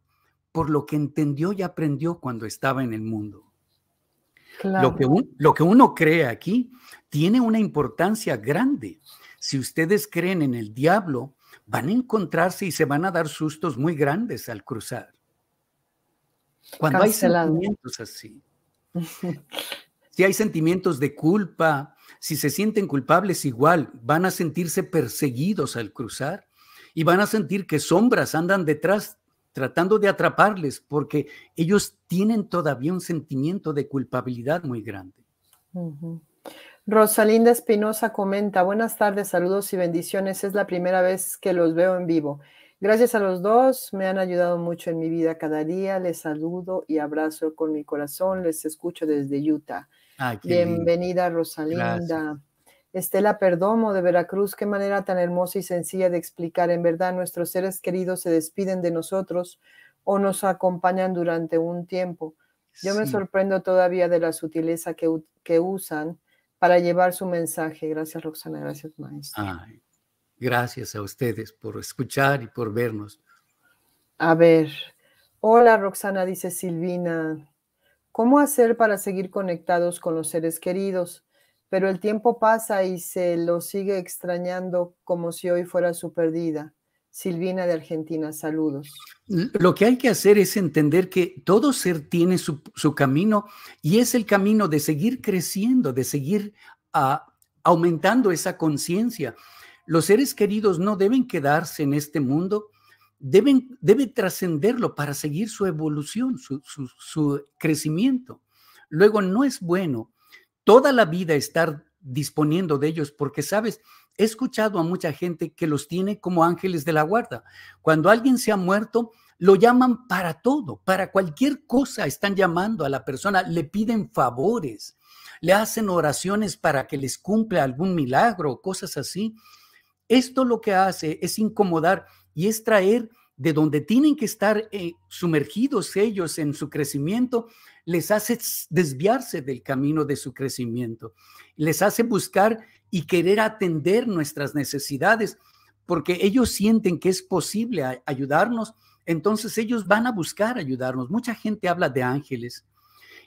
por lo que entendió y aprendió cuando estaba en el mundo. Lo, que lo que uno cree aquí tiene una importancia grande. Si ustedes creen en el diablo, van a encontrarse y se van a dar sustos muy grandes al cruzar. Cuando hay sentimientos así, si hay sentimientos de culpa, si se sienten culpables igual, van a sentirse perseguidos al cruzar y van a sentir que sombras andan detrás tratando de atraparles porque ellos tienen todavía un sentimiento de culpabilidad muy grande. Rosalinda Espinosa comenta, buenas tardes, saludos y bendiciones. Es la primera vez que los veo en vivo. Gracias a los dos, me han ayudado mucho en mi vida cada día. Les saludo y abrazo con mi corazón. Les escucho desde Utah. Ah, Bienvenida, Rosalinda. Estela Perdomo de Veracruz, qué manera tan hermosa y sencilla de explicar. En verdad, nuestros seres queridos se despiden de nosotros o nos acompañan durante un tiempo. Yo me sorprendo todavía de la sutileza que, usan para llevar su mensaje. Gracias, Roxana. Gracias, maestro. gracias a ustedes por escuchar y por vernos. A ver. Hola, Roxana, dice Silvina. ¿Cómo hacer para seguir conectados con los seres queridos? Pero el tiempo pasa y se los sigue extrañando como si hoy fuera su perdida. Silvina de Argentina, saludos. Lo que hay que hacer es entender que todo ser tiene su, camino y es el camino de seguir creciendo, de seguir ah, aumentando esa conciencia. Los seres queridos no deben quedarse en este mundo deben, debe trascenderlo para seguir su evolución, su, su, su crecimiento. Luego, no es bueno toda la vida estar disponiendo de ellos, porque sabes, he escuchado a mucha gente que los tiene como ángeles de la guarda. Cuando alguien se ha muerto, lo llaman para todo, para cualquier cosa están llamando a la persona, le piden favores, le hacen oraciones para que les cumpla algún milagro, cosas así. Esto lo que hace es incomodar y es traer de donde tienen que estar eh, sumergidos ellos en su crecimiento, les hace desviarse del camino de su crecimiento, les hace buscar y querer atender nuestras necesidades, porque ellos sienten que es posible ayudarnos, entonces ellos van a buscar ayudarnos. Mucha gente habla de ángeles,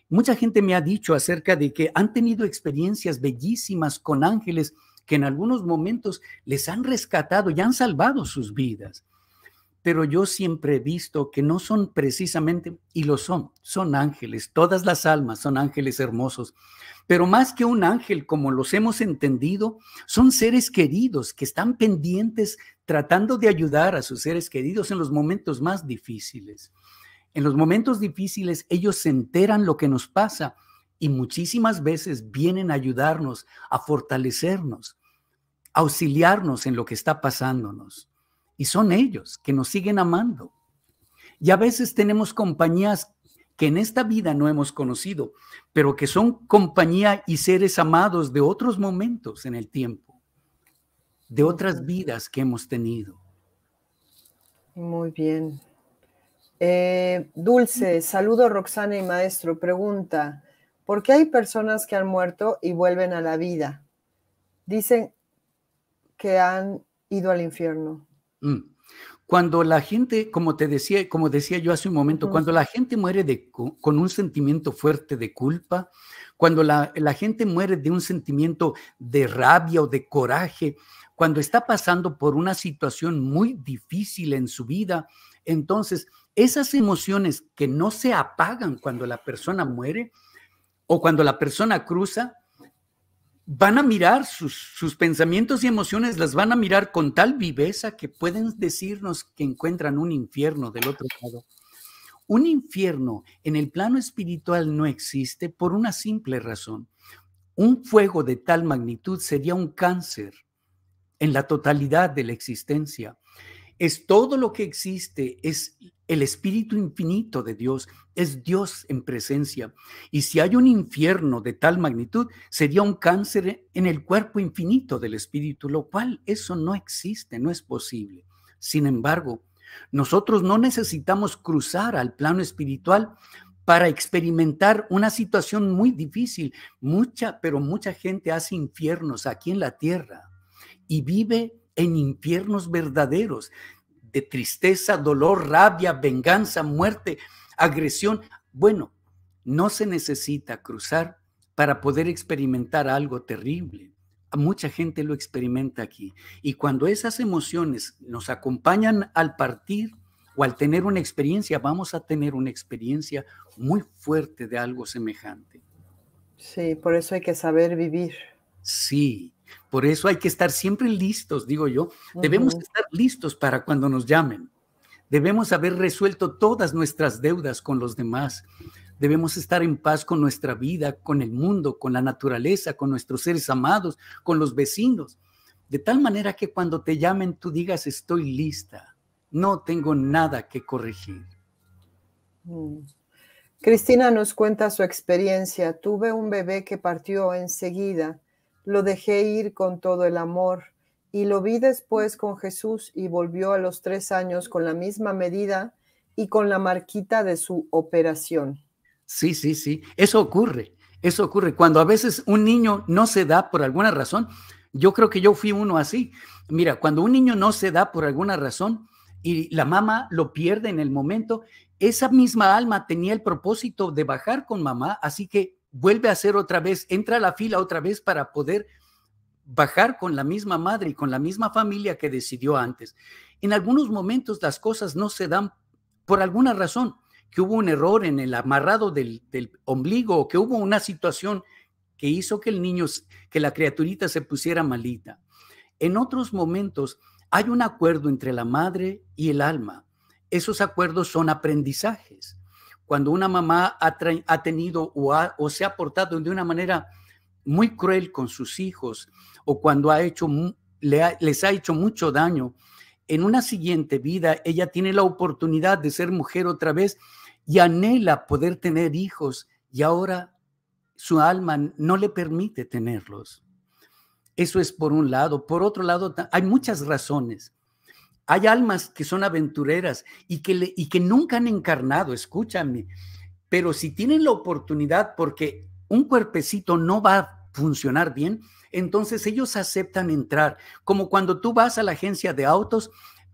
mucha gente me ha dicho acerca de que han tenido experiencias bellísimas con ángeles, que en algunos momentos les han rescatado y han salvado sus vidas. Pero yo siempre he visto que no son precisamente, y lo son, son ángeles, todas las almas son ángeles hermosos, pero más que un ángel como los hemos entendido, son seres queridos que están pendientes tratando de ayudar a sus seres queridos en los momentos más difíciles. En los momentos difíciles ellos se enteran lo que nos pasa y muchísimas veces vienen a ayudarnos, a fortalecernos auxiliarnos en lo que está pasándonos. Y son ellos que nos siguen amando. Y a veces tenemos compañías que en esta vida no hemos conocido, pero que son compañía y seres amados de otros momentos en el tiempo, de otras vidas que hemos tenido. Muy bien. Eh, Dulce, saludo Roxana y maestro. Pregunta, ¿por qué hay personas que han muerto y vuelven a la vida? Dicen, que han ido al infierno. Mm. Cuando la gente, como te decía, como decía yo hace un momento, cuando la gente muere de, con un sentimiento fuerte de culpa, cuando la gente muere de un sentimiento de rabia o de coraje, cuando está pasando por una situación muy difícil en su vida, entonces esas emociones que no se apagan cuando la persona muere o cuando la persona cruza, van a mirar sus, pensamientos y emociones, las van a mirar con tal viveza que pueden decirnos que encuentran un infierno del otro lado. Un infierno en el plano espiritual no existe por una simple razón. Un fuego de tal magnitud sería un cáncer en la totalidad de la existencia. Es todo lo que existe, es el Espíritu Infinito de Dios es Dios en presencia. Y si hay un infierno de tal magnitud, sería un cáncer en el cuerpo infinito del Espíritu, lo cual eso no existe, no es posible. Sin embargo, nosotros no necesitamos cruzar al plano espiritual para experimentar una situación muy difícil. Mucha, pero mucha gente hace infiernos aquí en la tierra y vive en infiernos verdaderos de tristeza, dolor, rabia, venganza, muerte, agresión. Bueno, no se necesita cruzar para poder experimentar algo terrible. Mucha gente lo experimenta aquí. Y cuando esas emociones nos acompañan al partir o al tener una experiencia, vamos a tener una experiencia muy fuerte de algo semejante. Sí, por eso hay que saber vivir. Sí, por eso hay que estar siempre listos, digo yo. Debemos estar listos para cuando nos llamen. Debemos haber resuelto todas nuestras deudas con los demás. Debemos estar en paz con nuestra vida, con el mundo, con la naturaleza, con nuestros seres amados, con los vecinos. De tal manera que cuando te llamen tú digas, estoy lista, no tengo nada que corregir. Mm. Cristina nos cuenta su experiencia. Tuve un bebé que partió enseguida lo dejé ir con todo el amor y lo vi después con Jesús y volvió a los tres años con la misma medida y con la marquita de su operación. Sí, sí, sí, eso ocurre, eso ocurre. Cuando a veces un niño no se da por alguna razón, yo creo que yo fui uno así. Mira, cuando un niño no se da por alguna razón y la mamá lo pierde en el momento, esa misma alma tenía el propósito de bajar con mamá, así que vuelve a hacer otra vez, entra a la fila otra vez para poder bajar con la misma madre y con la misma familia que decidió antes. En algunos momentos las cosas no se dan por alguna razón, que hubo un error en el amarrado del, del ombligo o que hubo una situación que hizo que el niño, que la criaturita se pusiera malita. En otros momentos hay un acuerdo entre la madre y el alma. Esos acuerdos son aprendizajes cuando una mamá ha, tenido o, se ha portado de una manera muy cruel con sus hijos o cuando ha hecho, les ha hecho mucho daño, en una siguiente vida ella tiene la oportunidad de ser mujer otra vez y anhela poder tener hijos y ahora su alma no le permite tenerlos. Eso es por un lado. Por otro lado, hay muchas razones. Hay almas que son aventureras y que, y que nunca han encarnado, escúchame, pero si tienen la oportunidad, porque un cuerpecito no va a funcionar bien, entonces ellos aceptan entrar, como cuando tú vas a la agencia de autos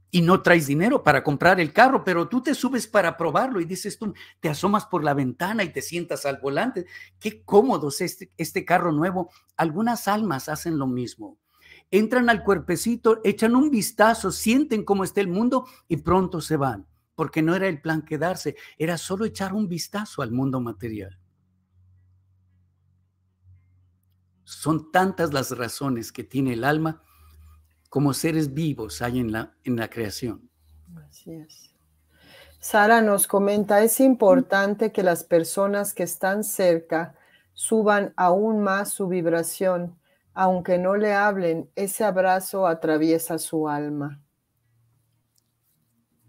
y no traes dinero para comprar el carro, pero tú te subes para probarlo y dices tú, te asomas por la ventana y te sientas al volante. Qué cómodo es este, este carro nuevo. Algunas almas hacen lo mismo entran al cuerpecito, echan un vistazo, sienten cómo está el mundo y pronto se van, porque no era el plan quedarse, era solo echar un vistazo al mundo material. Son tantas las razones que tiene el alma como seres vivos hay en la, en la creación. Así es. Sara nos comenta, es importante que las personas que están cerca suban aún más su vibración aunque no le hablen, ese abrazo atraviesa su alma.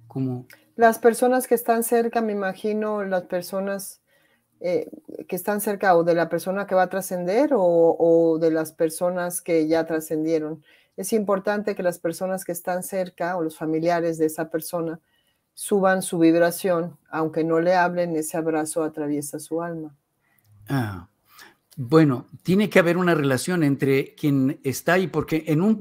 ¿Cómo? Las personas que están cerca, me imagino, las personas eh, que están cerca o de la persona que va a trascender o, o de las personas que ya trascendieron. Es importante que las personas que están cerca o los familiares de esa persona suban su vibración, aunque no le hablen, ese abrazo atraviesa su alma. Ah, bueno, tiene que haber una relación entre quien está ahí, porque en un,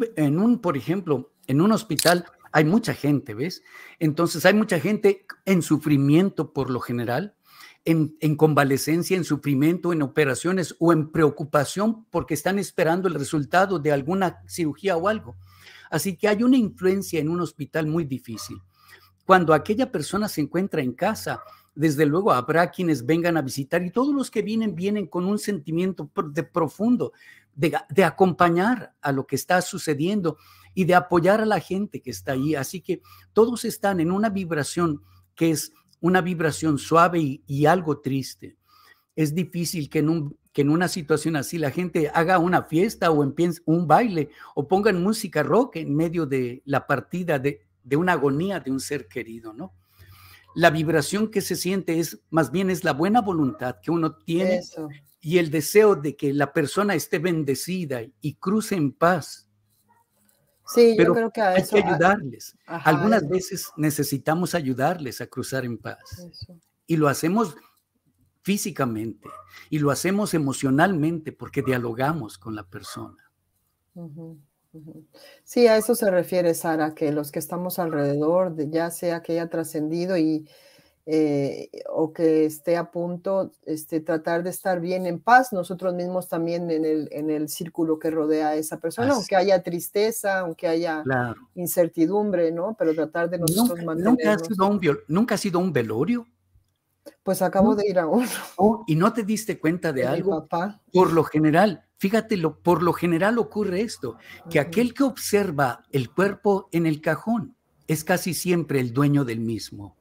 por ejemplo, en un hospital hay mucha gente, ¿ves? Entonces hay mucha gente en sufrimiento por lo general, en, en, convalecencia, en sufrimiento, en operaciones o en preocupación porque están esperando el resultado de alguna cirugía o algo. Así que hay una influencia en un hospital muy difícil. Cuando aquella persona se encuentra en casa, desde luego habrá quienes vengan a visitar y todos los que vienen vienen con un sentimiento de profundo de, acompañar a lo que está sucediendo y de apoyar a la gente que está ahí. Así que todos están en una vibración que es una vibración suave y, algo triste. Es difícil que en, una situación así la gente haga una fiesta o empiece un baile o pongan música rock en medio de la partida de, de una agonía de un ser querido, ¿no? la vibración que se siente es más bien es la buena voluntad que uno tiene y el deseo de que la persona esté bendecida y cruce en paz. Sí, yo creo que a hay que ayudarles. Algunas veces necesitamos ayudarles a cruzar en paz. Y lo hacemos físicamente y lo hacemos emocionalmente porque dialogamos con la persona. Uh Sí, a eso se refiere Sara, que los que estamos alrededor, ya sea que haya trascendido y eh, o que esté a punto, este, tratar de estar bien en paz, nosotros mismos también en el, en el círculo que rodea a esa persona, aunque haya tristeza, aunque haya incertidumbre, ¿no? Pero tratar de nosotros nunca, nunca ha, sido un ¿Nunca ha sido un velorio? Pues acabo de ir a uno. Oh, y no te diste cuenta de, algo. Por lo general, Fíjate, por lo general ocurre esto, que aquel que observa el cuerpo en el cajón es casi siempre el dueño del mismo.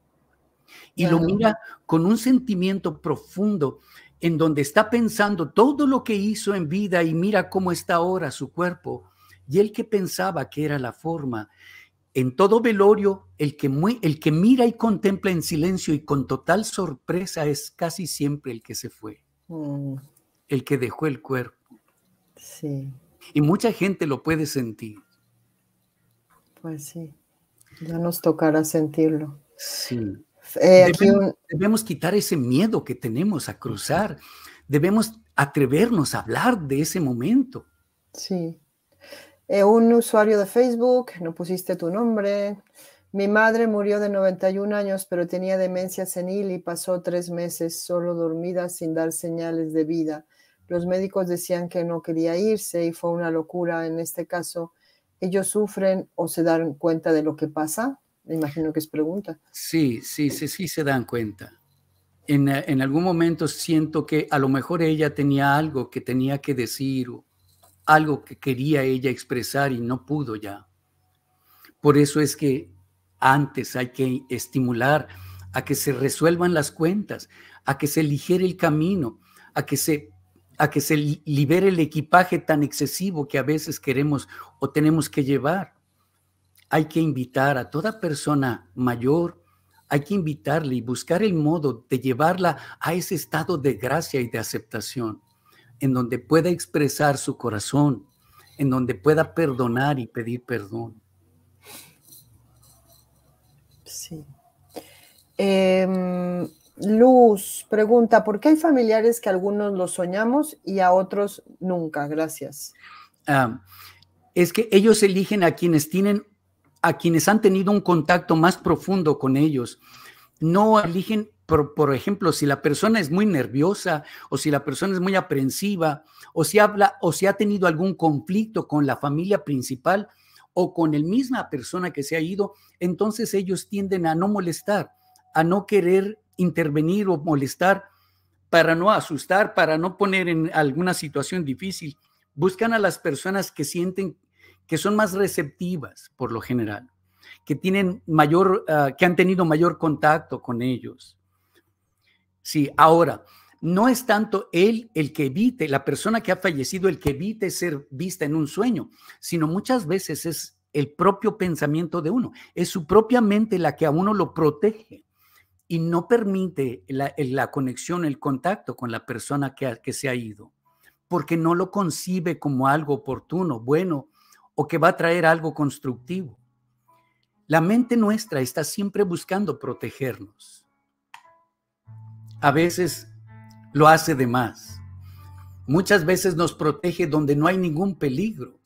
Y lo mira con un sentimiento profundo en donde está pensando todo lo que hizo en vida y mira cómo está ahora su cuerpo. Y el que pensaba que era la forma, en todo velorio, el que, el que mira y contempla en silencio y con total sorpresa es casi siempre el que se fue, mm. el que dejó el cuerpo. Sí. Y mucha gente lo puede sentir. Pues sí, ya nos tocará sentirlo. Sí. Eh, debemos, quitar ese miedo que tenemos a cruzar. Debemos atrevernos a hablar de ese momento. Sí. Eh, un usuario de Facebook, no pusiste tu nombre. Mi madre murió de 91 años, pero tenía demencia senil y pasó tres meses solo dormida sin dar señales de vida. Los médicos decían que no quería irse y fue una locura en este caso. ¿Ellos sufren o se dan cuenta de lo que pasa? Me imagino que es pregunta. Sí, sí, sí, sí se dan cuenta. Eh, en, algún momento siento que a lo mejor ella tenía algo que tenía que decir o algo que quería ella expresar y no pudo ya. Por eso es que antes hay que estimular a que se resuelvan las cuentas, a que se ligere el camino, a que se a que se libere el equipaje tan excesivo que a veces queremos o tenemos que llevar. Hay que invitar a toda persona mayor, hay que invitarle y buscar el modo de llevarla a ese estado de gracia y de aceptación, en donde pueda expresar su corazón, en donde pueda perdonar y pedir perdón. Sí. Em, Luz pregunta, ¿por qué hay familiares que algunos los soñamos y a otros nunca? Gracias. Ah, es que ellos eligen a quienes tienen, a quienes han tenido un contacto más profundo con ellos. No eligen, por, ejemplo, si la persona es muy nerviosa o si la persona es muy aprensiva o si habla o si ha tenido algún conflicto con la familia principal o con el misma persona que se ha ido, entonces ellos tienden a no molestar, a no querer intervenir o molestar para no asustar, para no poner en alguna situación difícil. Buscan a las personas que sienten que son más receptivas por lo general, que tienen mayor, ah, que han tenido mayor contacto con ellos. Sí, ahora, no es tanto él el que evite, la persona que ha fallecido, el que evite ser vista en un sueño, sino muchas veces es el propio pensamiento de uno, es su propia mente la que a uno lo protege y no permite la, conexión, el contacto con la persona que, que se ha ido, porque no lo concibe como algo oportuno, bueno, o que va a traer algo constructivo. La mente nuestra está siempre buscando protegernos. A veces lo hace de más. Muchas veces nos protege donde no hay ningún peligro,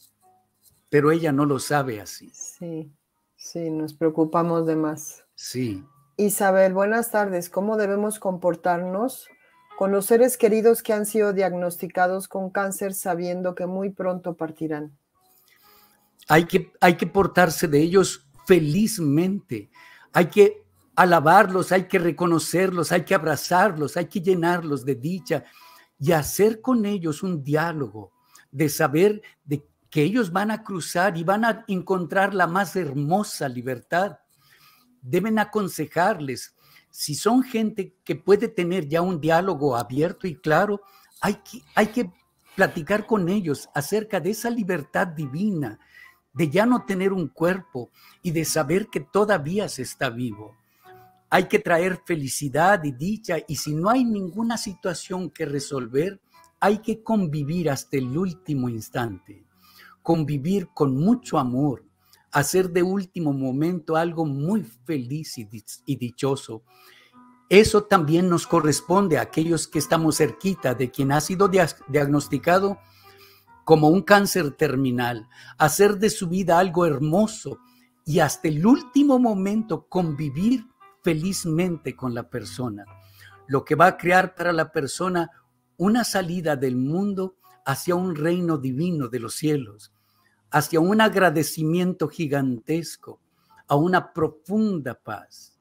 pero ella no lo sabe así. Sí, sí, nos preocupamos de más. Sí, Isabel, buenas tardes. ¿Cómo debemos comportarnos con los seres queridos que han sido diagnosticados con cáncer sabiendo que muy pronto partirán? Hay que, hay que portarse de ellos felizmente. Hay que alabarlos, hay que reconocerlos, hay que abrazarlos, hay que llenarlos de dicha y hacer con ellos un diálogo de saber de que ellos van a cruzar y van a encontrar la más hermosa libertad deben aconsejarles. Si son gente que puede tener ya un diálogo abierto y claro, hay que, hay que platicar con ellos acerca de esa libertad divina, de ya no tener un cuerpo y de saber que todavía se está vivo. Hay que traer felicidad y dicha y si no hay ninguna situación que resolver, hay que convivir hasta el último instante, convivir con mucho amor, hacer de último momento algo muy feliz y, dichoso. Eso también nos corresponde a aquellos que estamos cerquita de quien ha sido diagnosticado como un cáncer terminal, hacer de su vida algo hermoso y hasta el último momento convivir felizmente con la persona, lo que va a crear para la persona una salida del mundo hacia un reino divino de los cielos hacia un agradecimiento gigantesco, a una profunda paz.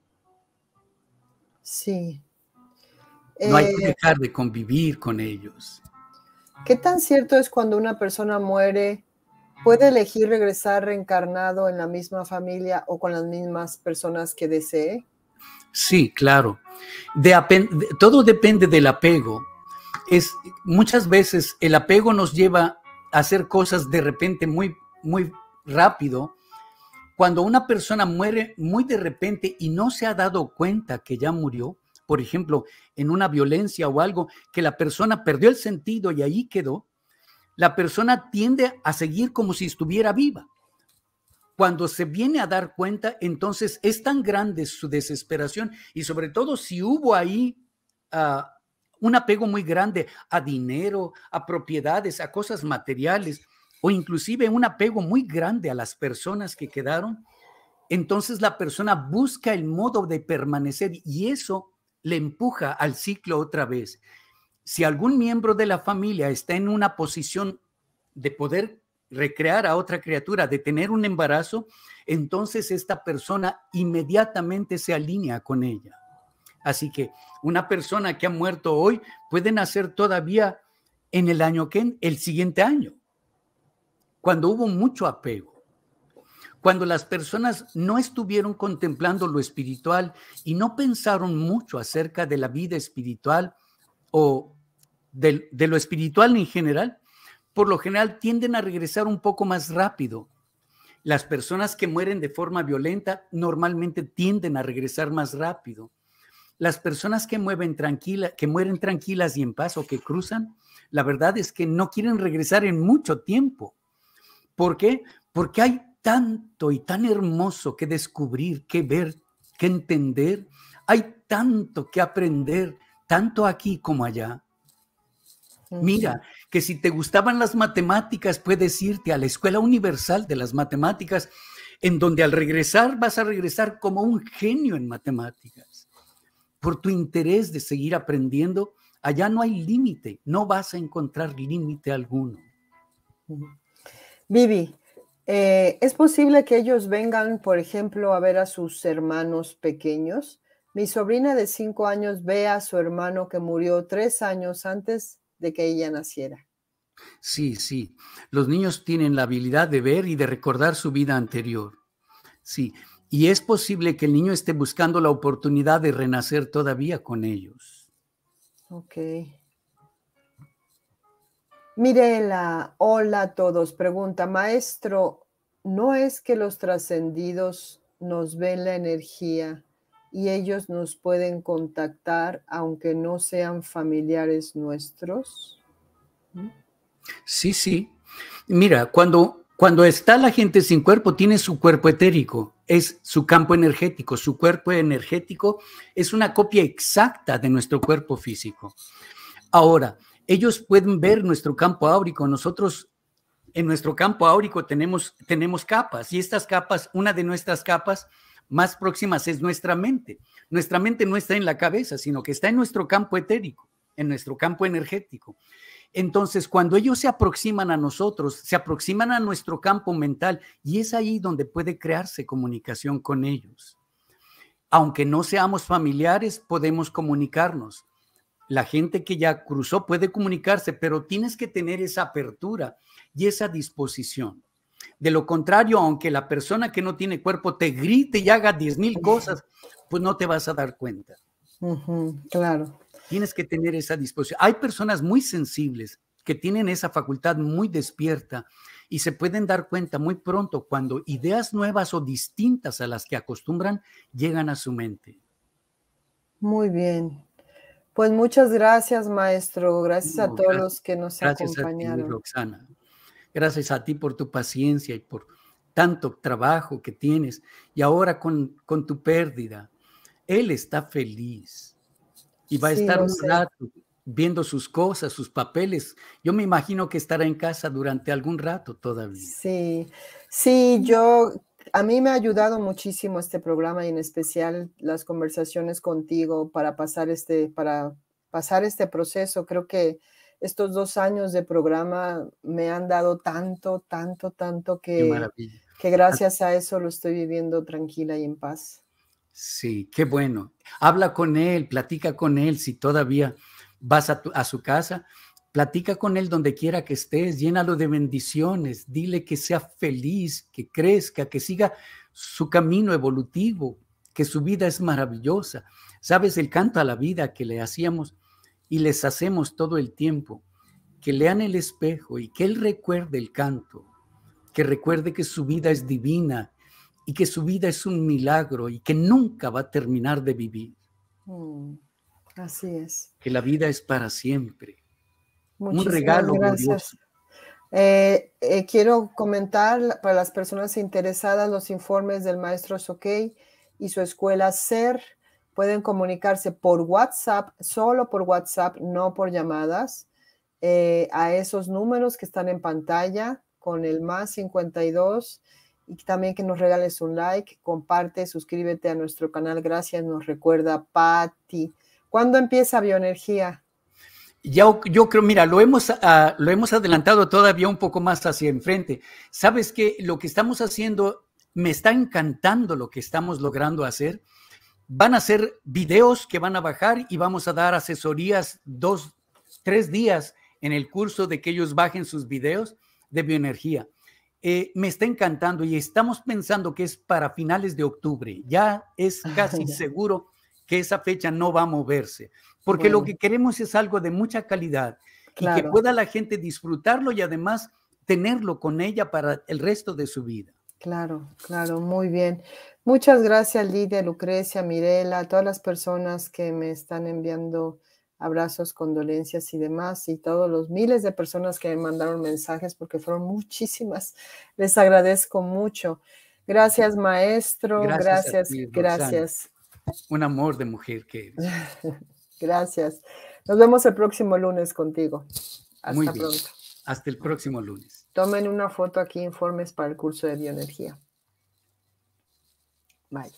Sí. No hay que eh, dejar de convivir con ellos. ¿Qué tan cierto es cuando una persona muere, puede elegir regresar reencarnado en la misma familia o con las mismas personas que desee? Sí, claro. todo depende del apego. Es, muchas veces el apego nos lleva a hacer cosas de repente muy muy rápido, cuando una persona muere muy de repente y no se ha dado cuenta que ya murió, por ejemplo, en una violencia o algo, que la persona perdió el sentido y ahí quedó, la persona tiende a seguir como si estuviera viva. Cuando se viene a dar cuenta, entonces es tan grande su desesperación y sobre todo si hubo ahí ah, un apego muy grande a dinero, a propiedades, a cosas materiales, o inclusive un apego muy grande a las personas que quedaron, entonces la persona busca el modo de permanecer y eso le empuja al ciclo otra vez. Si algún miembro de la familia está en una posición de poder recrear a otra criatura, de tener un embarazo, entonces esta persona inmediatamente se alinea con ella. Así que una persona que ha muerto hoy puede nacer todavía en el año que en el siguiente año cuando hubo mucho apego, cuando las personas no estuvieron contemplando lo espiritual y no pensaron mucho acerca de la vida espiritual o de, lo espiritual en general, por lo general tienden a regresar un poco más rápido las personas que mueren de forma violenta normalmente tienden a regresar más rápido. Las personas que, mueven tranquila, que mueren tranquilas y en paz o que cruzan, la verdad es que no quieren regresar en mucho tiempo. ¿Por qué? Porque hay tanto y tan hermoso que descubrir, que ver, que entender. Hay tanto que aprender, tanto aquí como allá. Mira, que si te gustaban las matemáticas, puedes irte a la Escuela Universal de las Matemáticas, en donde al regresar vas a regresar como un genio en matemáticas. Por tu interés de seguir aprendiendo, allá no hay límite, no vas a encontrar límite alguno. Vivi, eh, ¿es posible que ellos vengan, por ejemplo, a ver a sus hermanos pequeños? Mi sobrina de cinco años ve a su hermano que murió tres años antes de que ella naciera. Sí, sí. Los niños tienen la habilidad de ver y de recordar su vida anterior. Sí. Y es posible que el niño esté buscando la oportunidad de renacer todavía con ellos. Ok. Mirela, hola a todos. Pregunta, maestro, ¿no es que los trascendidos nos ven la energía y ellos nos pueden contactar aunque no sean familiares nuestros? Sí, sí. Mira, cuando, cuando está la gente sin cuerpo, tiene su cuerpo etérico, es su campo energético. Su cuerpo energético es una copia exacta de nuestro cuerpo físico. Ahora, ellos pueden ver nuestro campo áurico. Nosotros en nuestro campo áurico tenemos, tenemos capas y estas capas, una de nuestras capas más próximas es nuestra mente. Nuestra mente no está en la cabeza, sino que está en nuestro campo etérico, en nuestro campo energético. Entonces, cuando ellos se aproximan a nosotros, se aproximan a nuestro campo mental y es ahí donde puede crearse comunicación con ellos. Aunque no seamos familiares, podemos comunicarnos la gente que ya cruzó puede comunicarse, pero tienes que tener esa apertura y esa disposición. De lo contrario, aunque la persona que no tiene cuerpo te grite y haga diez mil cosas, pues no te vas a dar cuenta. claro. Tienes que tener esa disposición. Hay personas muy sensibles que tienen esa facultad muy despierta y se pueden dar cuenta muy pronto cuando ideas nuevas o distintas a las que acostumbran llegan a su mente. Muy bien, pues muchas gracias, maestro. Gracias a todos los que nos gracias A ti, Roxana. Gracias a ti por tu paciencia y por tanto trabajo que tienes. Y ahora con, tu pérdida, él está feliz y va a estar un rato viendo sus cosas, sus papeles. Yo me imagino que estará en casa durante algún rato todavía. Sí, sí, yo a mí me ha ayudado muchísimo este programa y en especial las conversaciones contigo para pasar este, para pasar este proceso. Creo que estos dos años de programa me han dado tanto, tanto, tanto que, que ah, gracias a eso lo estoy viviendo tranquila y en paz. Sí, qué bueno. Habla con él, platica con él si todavía vas a, a su casa Platica con Él donde quiera que estés, llénalo de bendiciones, dile que sea feliz, que crezca, que siga su camino evolutivo, que su vida es maravillosa. Sabes, el canto a la vida que le hacíamos y les hacemos todo el tiempo, que lean el espejo y que Él recuerde el canto, que recuerde que su vida es divina y que su vida es un milagro y que nunca va a terminar de vivir. Mm, así es. Que la vida es para siempre. Muchísimas un regalo gracias. Eh, eh, quiero comentar para las personas interesadas los informes del maestro Sokey y su escuela SER. Pueden comunicarse por WhatsApp, solo por WhatsApp, no por llamadas, eh, a esos números que están en pantalla con el más 52 y también que nos regales un like, comparte, suscríbete a nuestro canal. Gracias, nos recuerda Patti. ¿Cuándo empieza Bioenergía? yo creo, mira, lo hemos, ah, lo hemos adelantado todavía un poco más hacia enfrente. Sabes que lo que estamos haciendo, me está encantando lo que estamos logrando hacer. Van a ser videos que van a bajar y vamos a dar asesorías dos, tres días en el curso de que ellos bajen sus videos de bioenergía. Eh, me está encantando y estamos pensando que es para finales de octubre. Ya es casi seguro que esa fecha no va a moverse porque lo que queremos es algo de mucha calidad y que pueda la gente disfrutarlo y además tenerlo con ella para el resto de su vida. Claro, claro, muy bien. Muchas gracias Lidia, Lucrecia, Mirela, a todas las personas que me están enviando abrazos, condolencias y demás, y todos los miles de personas que me mandaron mensajes, porque fueron muchísimas. Les agradezco mucho. Gracias, maestro. Gracias, gracias. Un amor de mujer que Gracias. Nos vemos el próximo lunes contigo. Hasta pronto. Hasta el próximo lunes. Tomen una foto aquí, informes para el curso de bioenergía. Bye.